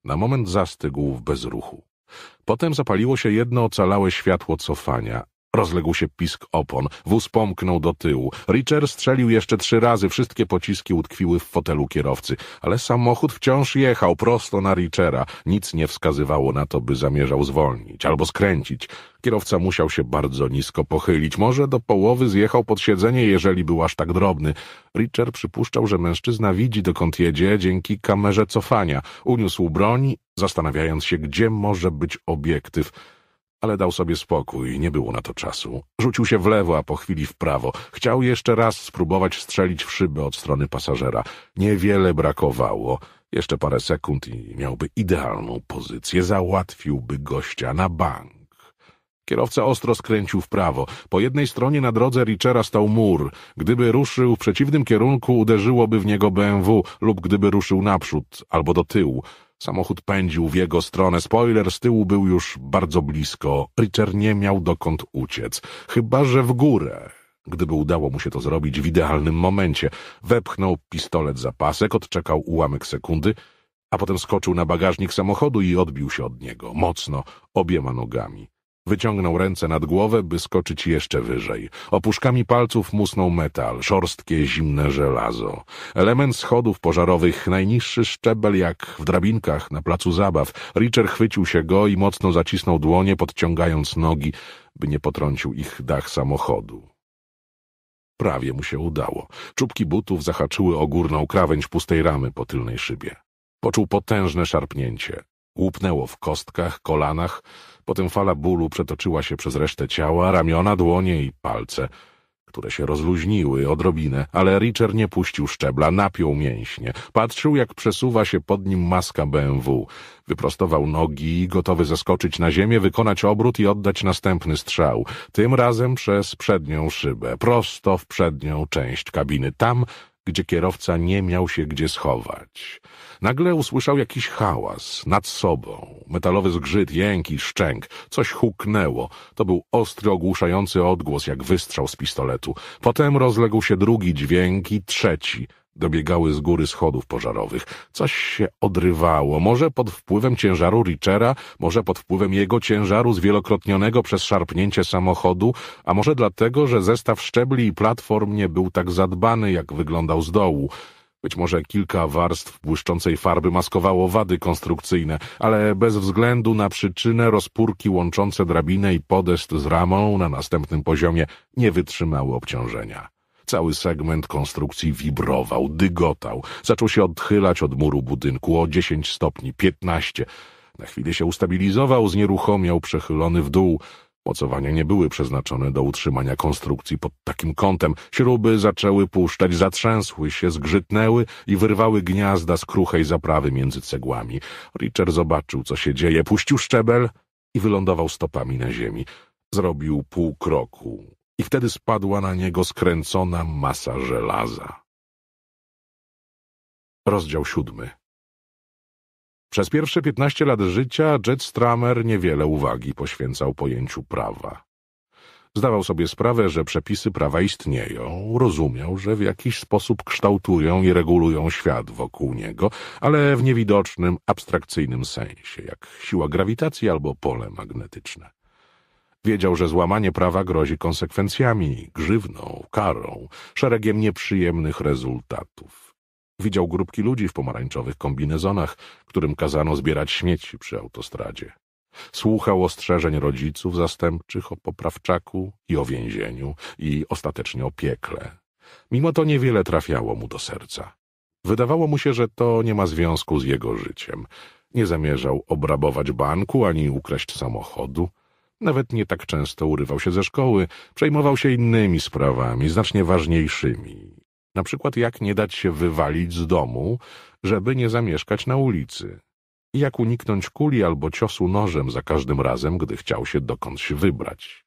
Na moment zastygł w bezruchu. Potem zapaliło się jedno ocalałe światło cofania, Rozległ się pisk opon. Wóz pomknął do tyłu. Richard strzelił jeszcze trzy razy. Wszystkie pociski utkwiły w fotelu kierowcy. Ale samochód wciąż jechał prosto na Richera. Nic nie wskazywało na to, by zamierzał zwolnić albo skręcić. Kierowca musiał się bardzo nisko pochylić. Może do połowy zjechał pod siedzenie, jeżeli był aż tak drobny. Richard przypuszczał, że mężczyzna widzi, dokąd jedzie, dzięki kamerze cofania. Uniósł broń, zastanawiając się, gdzie może być obiektyw ale dał sobie spokój, nie było na to czasu. Rzucił się w lewo, a po chwili w prawo. Chciał jeszcze raz spróbować strzelić w szybę od strony pasażera. Niewiele brakowało. Jeszcze parę sekund i miałby idealną pozycję. Załatwiłby gościa na bank. Kierowca ostro skręcił w prawo. Po jednej stronie na drodze Richera stał mur. Gdyby ruszył w przeciwnym kierunku, uderzyłoby w niego BMW lub gdyby ruszył naprzód albo do tyłu. Samochód pędził w jego stronę. Spoiler z tyłu był już bardzo blisko. Richard nie miał dokąd uciec. Chyba, że w górę. Gdyby udało mu się to zrobić w idealnym momencie. Wepchnął pistolet za pasek, odczekał ułamek sekundy, a potem skoczył na bagażnik samochodu i odbił się od niego, mocno, obiema nogami. Wyciągnął ręce nad głowę, by skoczyć jeszcze wyżej. Opuszkami palców musnął metal, szorstkie, zimne żelazo. Element schodów pożarowych, najniższy szczebel jak w drabinkach na placu zabaw. Richard chwycił się go i mocno zacisnął dłonie, podciągając nogi, by nie potrącił ich dach samochodu. Prawie mu się udało. Czubki butów zahaczyły o górną krawędź pustej ramy po tylnej szybie. Poczuł potężne szarpnięcie. Łupnęło w kostkach, kolanach, Potem fala bólu przetoczyła się przez resztę ciała, ramiona, dłonie i palce, które się rozluźniły odrobinę, ale Richard nie puścił szczebla, napiął mięśnie. Patrzył, jak przesuwa się pod nim maska BMW. Wyprostował nogi, gotowy zeskoczyć na ziemię, wykonać obrót i oddać następny strzał. Tym razem przez przednią szybę, prosto w przednią część kabiny, tam, gdzie kierowca nie miał się gdzie schować. Nagle usłyszał jakiś hałas nad sobą, metalowy zgrzyt, jęki, szczęk. Coś huknęło. To był ostry, ogłuszający odgłos, jak wystrzał z pistoletu. Potem rozległ się drugi dźwięk i trzeci – dobiegały z góry schodów pożarowych. Coś się odrywało, może pod wpływem ciężaru Richera, może pod wpływem jego ciężaru zwielokrotnionego przez szarpnięcie samochodu, a może dlatego, że zestaw szczebli i platform nie był tak zadbany, jak wyglądał z dołu. Być może kilka warstw błyszczącej farby maskowało wady konstrukcyjne, ale bez względu na przyczynę rozpórki łączące drabinę i podest z ramą na następnym poziomie nie wytrzymały obciążenia. Cały segment konstrukcji wibrował, dygotał. Zaczął się odchylać od muru budynku o dziesięć stopni, piętnaście. Na chwilę się ustabilizował, znieruchomiał, przechylony w dół. Mocowania nie były przeznaczone do utrzymania konstrukcji pod takim kątem. Śruby zaczęły puszczać, zatrzęsły się, zgrzytnęły i wyrwały gniazda z kruchej zaprawy między cegłami. Richard zobaczył, co się dzieje, puścił szczebel i wylądował stopami na ziemi. Zrobił pół kroku, i wtedy spadła na niego skręcona masa żelaza. Rozdział siódmy Przez pierwsze piętnaście lat życia Jet Stramer niewiele uwagi poświęcał pojęciu prawa. Zdawał sobie sprawę, że przepisy prawa istnieją, rozumiał, że w jakiś sposób kształtują i regulują świat wokół niego, ale w niewidocznym, abstrakcyjnym sensie, jak siła grawitacji albo pole magnetyczne. Wiedział, że złamanie prawa grozi konsekwencjami, grzywną, karą, szeregiem nieprzyjemnych rezultatów. Widział grupki ludzi w pomarańczowych kombinezonach, którym kazano zbierać śmieci przy autostradzie. Słuchał ostrzeżeń rodziców zastępczych o poprawczaku i o więzieniu i ostatecznie o piekle. Mimo to niewiele trafiało mu do serca. Wydawało mu się, że to nie ma związku z jego życiem. Nie zamierzał obrabować banku ani ukraść samochodu. Nawet nie tak często urywał się ze szkoły, przejmował się innymi sprawami, znacznie ważniejszymi. Na przykład jak nie dać się wywalić z domu, żeby nie zamieszkać na ulicy. I jak uniknąć kuli albo ciosu nożem za każdym razem, gdy chciał się dokądś wybrać.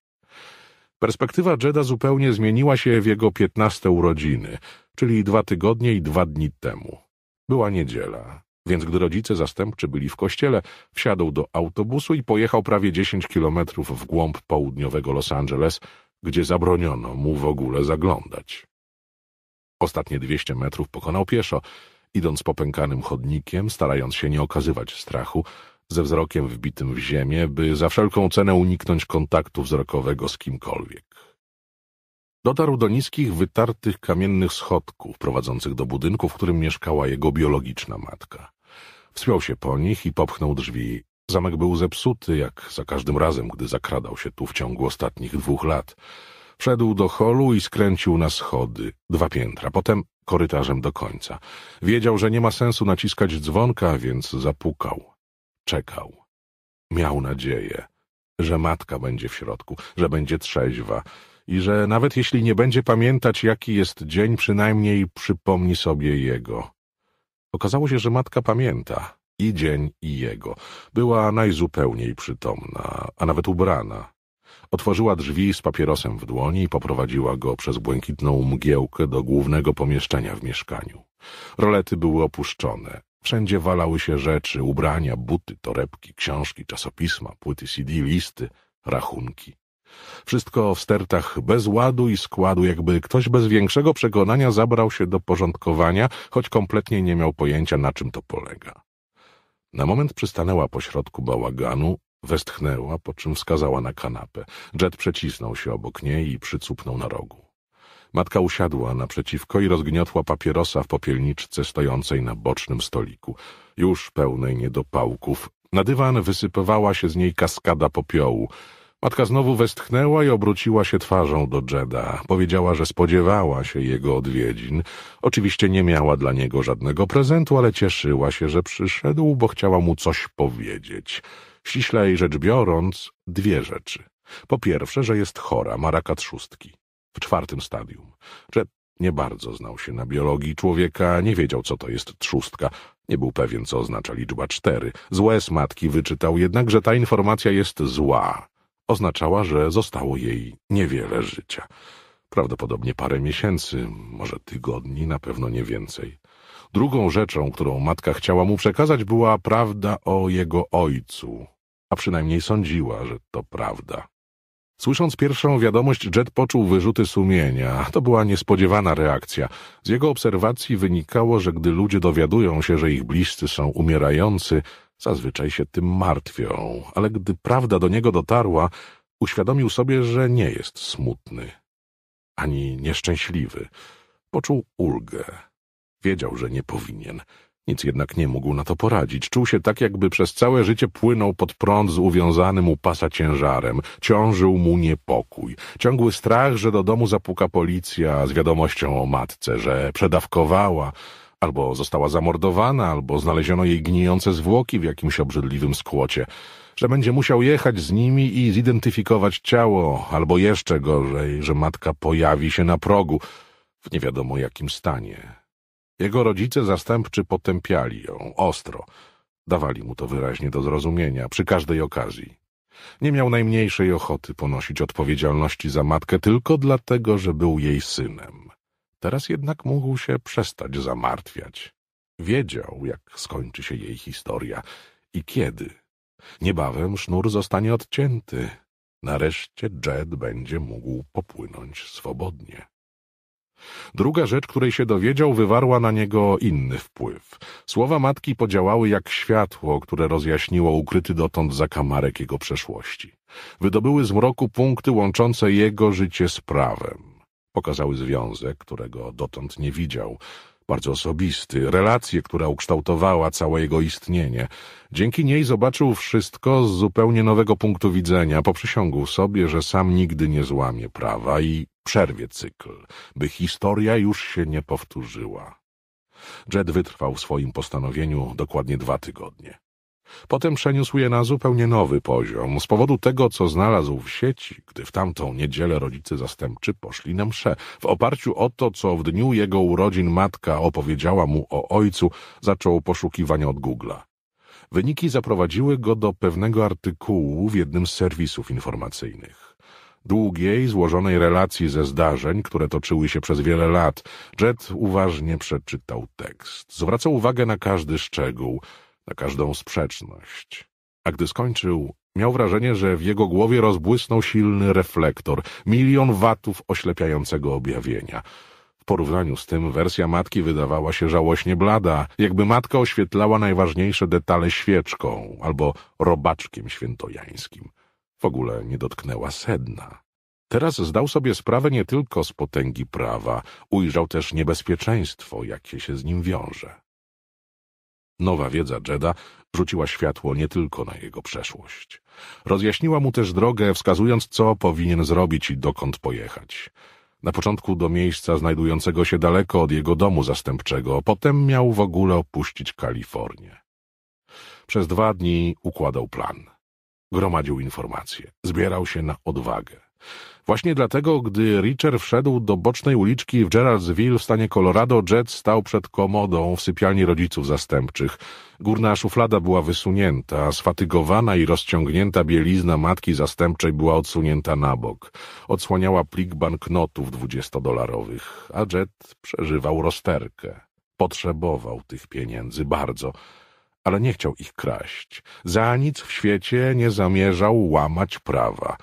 Perspektywa Jeda zupełnie zmieniła się w jego piętnaste urodziny, czyli dwa tygodnie i dwa dni temu. Była niedziela. Więc gdy rodzice zastępczy byli w kościele, wsiadł do autobusu i pojechał prawie 10 kilometrów w głąb południowego Los Angeles, gdzie zabroniono mu w ogóle zaglądać. Ostatnie 200 metrów pokonał pieszo, idąc popękanym chodnikiem, starając się nie okazywać strachu, ze wzrokiem wbitym w ziemię, by za wszelką cenę uniknąć kontaktu wzrokowego z kimkolwiek. Dotarł do niskich, wytartych kamiennych schodków prowadzących do budynku, w którym mieszkała jego biologiczna matka. Wspiął się po nich i popchnął drzwi. Zamek był zepsuty, jak za każdym razem, gdy zakradał się tu w ciągu ostatnich dwóch lat. Wszedł do holu i skręcił na schody, dwa piętra, potem korytarzem do końca. Wiedział, że nie ma sensu naciskać dzwonka, więc zapukał. Czekał. Miał nadzieję, że matka będzie w środku, że będzie trzeźwa i że nawet jeśli nie będzie pamiętać, jaki jest dzień, przynajmniej przypomni sobie jego. Okazało się, że matka pamięta i dzień, i jego. Była najzupełniej przytomna, a nawet ubrana. Otworzyła drzwi z papierosem w dłoni i poprowadziła go przez błękitną mgiełkę do głównego pomieszczenia w mieszkaniu. Rolety były opuszczone. Wszędzie walały się rzeczy, ubrania, buty, torebki, książki, czasopisma, płyty CD, listy, rachunki. Wszystko w stertach bez ładu i składu, jakby ktoś bez większego przekonania zabrał się do porządkowania, choć kompletnie nie miał pojęcia, na czym to polega. Na moment przystanęła pośrodku bałaganu, westchnęła, po czym wskazała na kanapę. Jet przecisnął się obok niej i przycupnął na rogu. Matka usiadła naprzeciwko i rozgniotła papierosa w popielniczce stojącej na bocznym stoliku, już pełnej niedopałków. Na dywan wysypywała się z niej kaskada popiołu. Matka znowu westchnęła i obróciła się twarzą do Jeda. Powiedziała, że spodziewała się jego odwiedzin. Oczywiście nie miała dla niego żadnego prezentu, ale cieszyła się, że przyszedł, bo chciała mu coś powiedzieć. Ściślej rzecz biorąc, dwie rzeczy. Po pierwsze, że jest chora, ma raka trzustki. W czwartym stadium. Jed, nie bardzo znał się na biologii człowieka, nie wiedział, co to jest trzustka, nie był pewien, co oznacza liczba cztery. Złe z matki wyczytał jednak, że ta informacja jest zła oznaczała, że zostało jej niewiele życia. Prawdopodobnie parę miesięcy, może tygodni, na pewno nie więcej. Drugą rzeczą, którą matka chciała mu przekazać, była prawda o jego ojcu, a przynajmniej sądziła, że to prawda. Słysząc pierwszą wiadomość, Jet poczuł wyrzuty sumienia. To była niespodziewana reakcja. Z jego obserwacji wynikało, że gdy ludzie dowiadują się, że ich bliscy są umierający, Zazwyczaj się tym martwią, ale gdy prawda do niego dotarła, uświadomił sobie, że nie jest smutny ani nieszczęśliwy. Poczuł ulgę. Wiedział, że nie powinien. Nic jednak nie mógł na to poradzić. Czuł się tak, jakby przez całe życie płynął pod prąd z uwiązanym u pasa ciężarem. Ciążył mu niepokój. Ciągły strach, że do domu zapuka policja z wiadomością o matce, że przedawkowała, Albo została zamordowana, albo znaleziono jej gnijące zwłoki w jakimś obrzydliwym skłocie, że będzie musiał jechać z nimi i zidentyfikować ciało, albo jeszcze gorzej, że matka pojawi się na progu w nie wiadomo jakim stanie. Jego rodzice zastępczy potępiali ją ostro, dawali mu to wyraźnie do zrozumienia przy każdej okazji. Nie miał najmniejszej ochoty ponosić odpowiedzialności za matkę tylko dlatego, że był jej synem. Teraz jednak mógł się przestać zamartwiać. Wiedział, jak skończy się jej historia i kiedy. Niebawem sznur zostanie odcięty. Nareszcie Jed będzie mógł popłynąć swobodnie. Druga rzecz, której się dowiedział, wywarła na niego inny wpływ. Słowa matki podziałały jak światło, które rozjaśniło ukryty dotąd zakamarek jego przeszłości. Wydobyły z mroku punkty łączące jego życie z prawem. Pokazały związek, którego dotąd nie widział, bardzo osobisty, relację, która ukształtowała całe jego istnienie. Dzięki niej zobaczył wszystko z zupełnie nowego punktu widzenia, poprzysiągł sobie, że sam nigdy nie złamie prawa i przerwie cykl, by historia już się nie powtórzyła. Jed wytrwał w swoim postanowieniu dokładnie dwa tygodnie. Potem przeniósł je na zupełnie nowy poziom z powodu tego, co znalazł w sieci, gdy w tamtą niedzielę rodzice zastępczy poszli na msze. W oparciu o to, co w dniu jego urodzin matka opowiedziała mu o ojcu, zaczął poszukiwania od Google'a. Wyniki zaprowadziły go do pewnego artykułu w jednym z serwisów informacyjnych. Długiej, złożonej relacji ze zdarzeń, które toczyły się przez wiele lat, Jet uważnie przeczytał tekst. Zwracał uwagę na każdy szczegół – na każdą sprzeczność. A gdy skończył, miał wrażenie, że w jego głowie rozbłysnął silny reflektor, milion watów oślepiającego objawienia. W porównaniu z tym wersja matki wydawała się żałośnie blada, jakby matka oświetlała najważniejsze detale świeczką albo robaczkiem świętojańskim. W ogóle nie dotknęła sedna. Teraz zdał sobie sprawę nie tylko z potęgi prawa, ujrzał też niebezpieczeństwo, jakie się z nim wiąże. Nowa wiedza Jeda rzuciła światło nie tylko na jego przeszłość. Rozjaśniła mu też drogę, wskazując, co powinien zrobić i dokąd pojechać. Na początku do miejsca znajdującego się daleko od jego domu zastępczego, potem miał w ogóle opuścić Kalifornię. Przez dwa dni układał plan. Gromadził informacje, zbierał się na odwagę. Właśnie dlatego, gdy Richard wszedł do bocznej uliczki w Gerardsville w stanie Colorado, Jet stał przed komodą w sypialni rodziców zastępczych. Górna szuflada była wysunięta, a sfatygowana i rozciągnięta bielizna matki zastępczej była odsunięta na bok. Odsłaniała plik banknotów dwudziestodolarowych, a Jet przeżywał rozterkę. Potrzebował tych pieniędzy bardzo ale nie chciał ich kraść. Za nic w świecie nie zamierzał łamać prawa.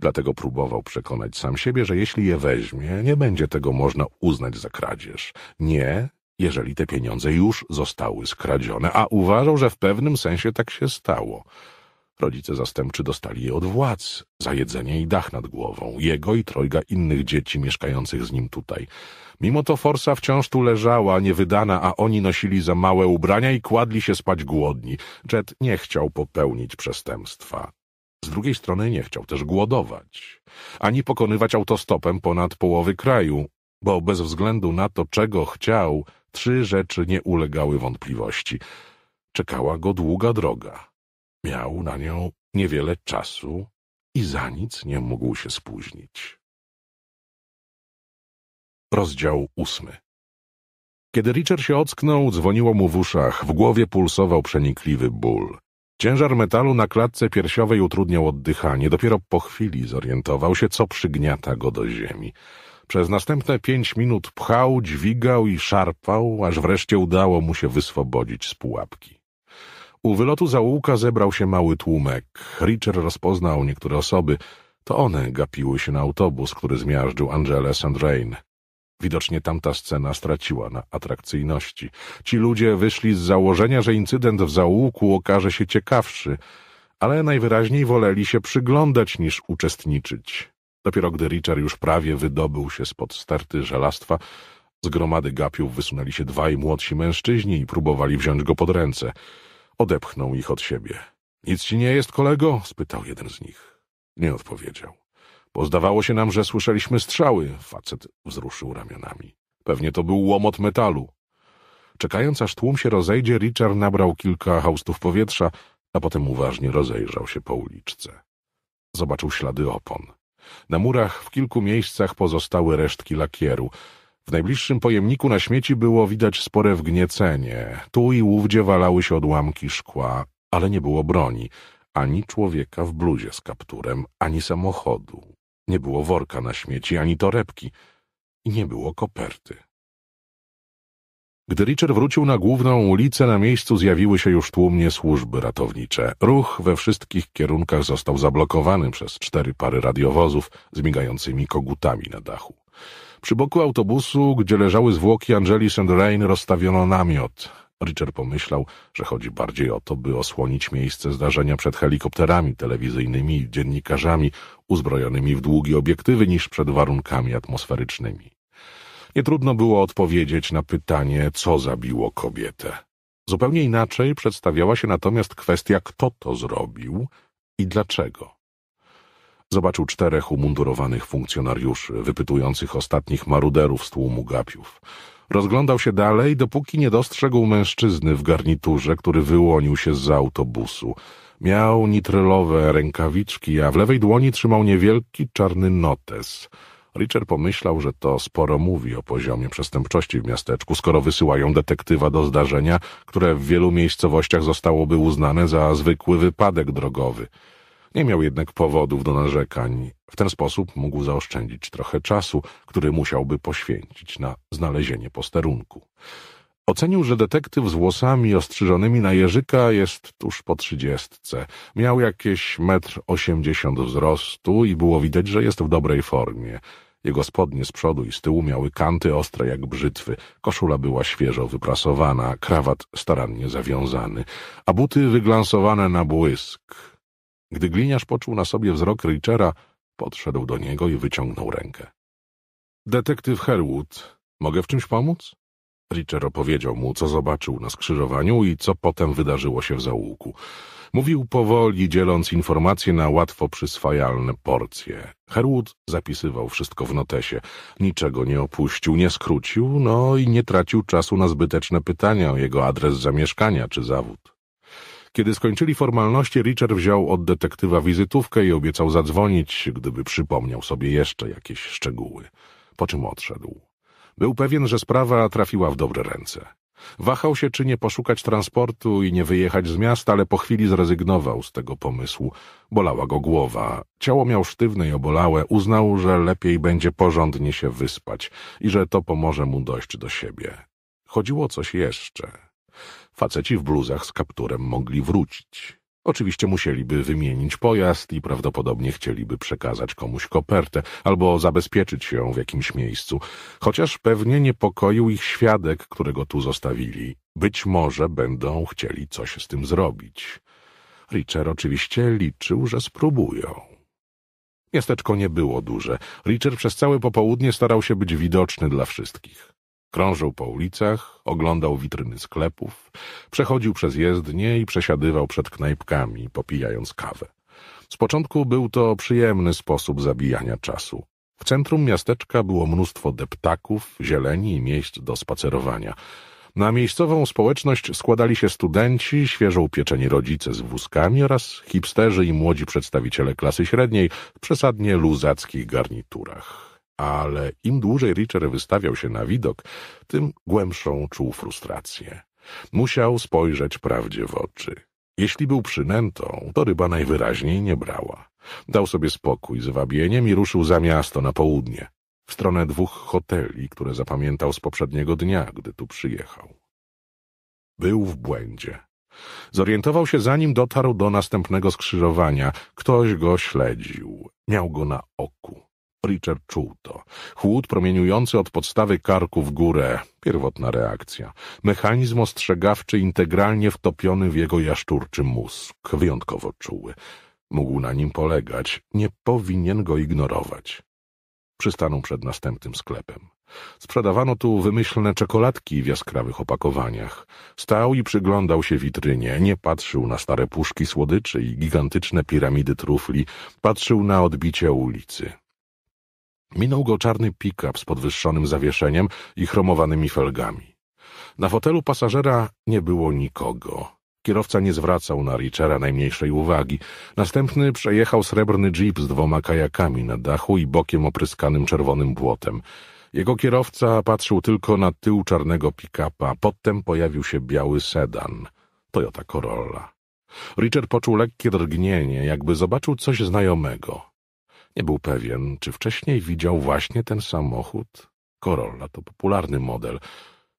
Dlatego próbował przekonać sam siebie, że jeśli je weźmie, nie będzie tego można uznać za kradzież. Nie, jeżeli te pieniądze już zostały skradzione, a uważał, że w pewnym sensie tak się stało. Rodzice zastępczy dostali je od władz za jedzenie i dach nad głową, jego i trojga innych dzieci mieszkających z nim tutaj. Mimo to forsa wciąż tu leżała, niewydana, a oni nosili za małe ubrania i kładli się spać głodni. Jet nie chciał popełnić przestępstwa. Z drugiej strony nie chciał też głodować, ani pokonywać autostopem ponad połowy kraju, bo bez względu na to, czego chciał, trzy rzeczy nie ulegały wątpliwości. Czekała go długa droga. Miał na nią niewiele czasu i za nic nie mógł się spóźnić. Rozdział ósmy Kiedy Richard się ocknął, dzwoniło mu w uszach, w głowie pulsował przenikliwy ból. Ciężar metalu na klatce piersiowej utrudniał oddychanie. Dopiero po chwili zorientował się, co przygniata go do ziemi. Przez następne pięć minut pchał, dźwigał i szarpał, aż wreszcie udało mu się wyswobodzić z pułapki. U wylotu zaułka zebrał się mały tłumek. Richard rozpoznał niektóre osoby. To one gapiły się na autobus, który zmiażdżył Angelę Sandrain. Widocznie tamta scena straciła na atrakcyjności. Ci ludzie wyszli z założenia, że incydent w zaułku okaże się ciekawszy, ale najwyraźniej woleli się przyglądać niż uczestniczyć. Dopiero gdy Richard już prawie wydobył się spod sterty żelastwa, z gromady gapiów wysunęli się dwaj młodsi mężczyźni i próbowali wziąć go pod ręce. Odepchnął ich od siebie. — Nic ci nie jest, kolego? — spytał jeden z nich. Nie odpowiedział. Bo zdawało się nam, że słyszeliśmy strzały. Facet wzruszył ramionami. Pewnie to był łomot metalu. Czekając, aż tłum się rozejdzie, Richard nabrał kilka haustów powietrza, a potem uważnie rozejrzał się po uliczce. Zobaczył ślady opon. Na murach w kilku miejscach pozostały resztki lakieru. W najbliższym pojemniku na śmieci było widać spore wgniecenie. Tu i ówdzie walały się odłamki szkła, ale nie było broni, ani człowieka w bluzie z kapturem, ani samochodu. Nie było worka na śmieci ani torebki i nie było koperty. Gdy Richard wrócił na główną ulicę, na miejscu zjawiły się już tłumnie służby ratownicze. Ruch we wszystkich kierunkach został zablokowany przez cztery pary radiowozów z migającymi kogutami na dachu. Przy boku autobusu, gdzie leżały zwłoki Angeli Sandrain, rozstawiono namiot. Richard pomyślał, że chodzi bardziej o to, by osłonić miejsce zdarzenia przed helikopterami telewizyjnymi i dziennikarzami uzbrojonymi w długie obiektywy niż przed warunkami atmosferycznymi. Nie trudno było odpowiedzieć na pytanie, co zabiło kobietę. Zupełnie inaczej przedstawiała się natomiast kwestia, kto to zrobił i dlaczego. Zobaczył czterech umundurowanych funkcjonariuszy, wypytujących ostatnich maruderów z tłumu gapiów. Rozglądał się dalej, dopóki nie dostrzegł mężczyzny w garniturze, który wyłonił się z autobusu. Miał nitrylowe rękawiczki, a w lewej dłoni trzymał niewielki czarny notes. Richard pomyślał, że to sporo mówi o poziomie przestępczości w miasteczku, skoro wysyłają detektywa do zdarzenia, które w wielu miejscowościach zostałoby uznane za zwykły wypadek drogowy. Nie miał jednak powodów do narzekań. W ten sposób mógł zaoszczędzić trochę czasu, który musiałby poświęcić na znalezienie posterunku. Ocenił, że detektyw z włosami ostrzyżonymi na jeżyka jest tuż po trzydziestce. Miał jakieś metr osiemdziesiąt wzrostu i było widać, że jest w dobrej formie. Jego spodnie z przodu i z tyłu miały kanty ostre jak brzytwy, koszula była świeżo wyprasowana, krawat starannie zawiązany, a buty wyglansowane na błysk. Gdy gliniarz poczuł na sobie wzrok Richera, podszedł do niego i wyciągnął rękę. Detektyw Herwood, mogę w czymś pomóc? Richer opowiedział mu, co zobaczył na skrzyżowaniu i co potem wydarzyło się w zaułku. Mówił powoli, dzieląc informacje na łatwo przyswajalne porcje. Herwood zapisywał wszystko w notesie. Niczego nie opuścił, nie skrócił, no i nie tracił czasu na zbyteczne pytania o jego adres zamieszkania czy zawód. Kiedy skończyli formalności, Richard wziął od detektywa wizytówkę i obiecał zadzwonić, gdyby przypomniał sobie jeszcze jakieś szczegóły, po czym odszedł. Był pewien, że sprawa trafiła w dobre ręce. Wahał się, czy nie poszukać transportu i nie wyjechać z miasta, ale po chwili zrezygnował z tego pomysłu. Bolała go głowa. Ciało miał sztywne i obolałe. Uznał, że lepiej będzie porządnie się wyspać i że to pomoże mu dojść do siebie. Chodziło o coś jeszcze. Faceci w bluzach z kapturem mogli wrócić. Oczywiście musieliby wymienić pojazd i prawdopodobnie chcieliby przekazać komuś kopertę albo zabezpieczyć się w jakimś miejscu, chociaż pewnie niepokoił ich świadek, którego tu zostawili. Być może będą chcieli coś z tym zrobić. Richard oczywiście liczył, że spróbują. Miasteczko nie było duże. Richard przez całe popołudnie starał się być widoczny dla wszystkich. Krążył po ulicach, oglądał witryny sklepów, przechodził przez jezdnie i przesiadywał przed knajpkami, popijając kawę. Z początku był to przyjemny sposób zabijania czasu. W centrum miasteczka było mnóstwo deptaków, zieleni i miejsc do spacerowania. Na miejscową społeczność składali się studenci, świeżo upieczeni rodzice z wózkami oraz hipsterzy i młodzi przedstawiciele klasy średniej w przesadnie luzackich garniturach ale im dłużej Richard wystawiał się na widok, tym głębszą czuł frustrację. Musiał spojrzeć prawdzie w oczy. Jeśli był przynętą, to ryba najwyraźniej nie brała. Dał sobie spokój z wabieniem i ruszył za miasto na południe, w stronę dwóch hoteli, które zapamiętał z poprzedniego dnia, gdy tu przyjechał. Był w błędzie. Zorientował się, zanim dotarł do następnego skrzyżowania. Ktoś go śledził. Miał go na oku. Richard czuł to. Chłód promieniujący od podstawy karku w górę. Pierwotna reakcja. Mechanizm ostrzegawczy integralnie wtopiony w jego jaszczurczy mózg. Wyjątkowo czuły. Mógł na nim polegać. Nie powinien go ignorować. Przystanął przed następnym sklepem. Sprzedawano tu wymyślne czekoladki w jaskrawych opakowaniach. Stał i przyglądał się witrynie, nie patrzył na stare puszki słodyczy i gigantyczne piramidy trufli, patrzył na odbicie ulicy. Minął go czarny pick-up z podwyższonym zawieszeniem i chromowanymi felgami. Na fotelu pasażera nie było nikogo. Kierowca nie zwracał na Richera najmniejszej uwagi. Następny przejechał srebrny jeep z dwoma kajakami na dachu i bokiem opryskanym czerwonym błotem. Jego kierowca patrzył tylko na tył czarnego pick-upa. Potem pojawił się biały sedan, Toyota Corolla. Richard poczuł lekkie drgnienie, jakby zobaczył coś znajomego. Nie był pewien, czy wcześniej widział właśnie ten samochód. Corolla to popularny model.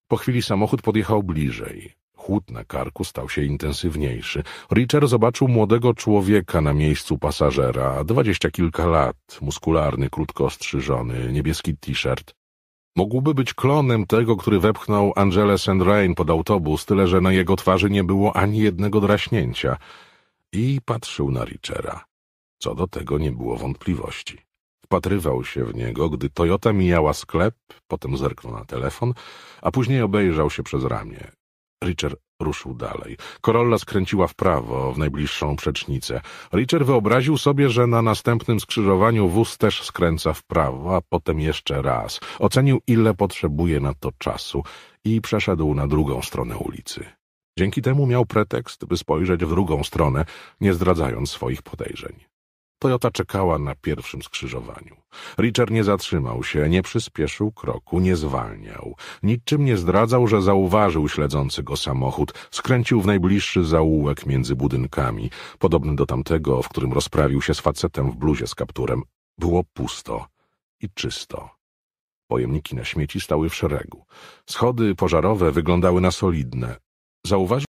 Po chwili samochód podjechał bliżej. Chłód na karku stał się intensywniejszy. Richard zobaczył młodego człowieka na miejscu pasażera, dwadzieścia kilka lat, muskularny, krótko ostrzyżony, niebieski t-shirt. Mógłby być klonem tego, który wepchnął Angelę and Rain pod autobus, tyle że na jego twarzy nie było ani jednego draśnięcia. I patrzył na Richera. Co do tego nie było wątpliwości. Wpatrywał się w niego, gdy Toyota mijała sklep, potem zerknął na telefon, a później obejrzał się przez ramię. Richard ruszył dalej. Korolla skręciła w prawo, w najbliższą przecznicę. Richard wyobraził sobie, że na następnym skrzyżowaniu wóz też skręca w prawo, a potem jeszcze raz. Ocenił, ile potrzebuje na to czasu i przeszedł na drugą stronę ulicy. Dzięki temu miał pretekst, by spojrzeć w drugą stronę, nie zdradzając swoich podejrzeń. Toyota czekała na pierwszym skrzyżowaniu. Richard nie zatrzymał się, nie przyspieszył kroku, nie zwalniał. Niczym nie zdradzał, że zauważył śledzący go samochód. Skręcił w najbliższy zaułek między budynkami, podobny do tamtego, w którym rozprawił się z facetem w bluzie z kapturem. Było pusto i czysto. Pojemniki na śmieci stały w szeregu. Schody pożarowe wyglądały na solidne. Zauważył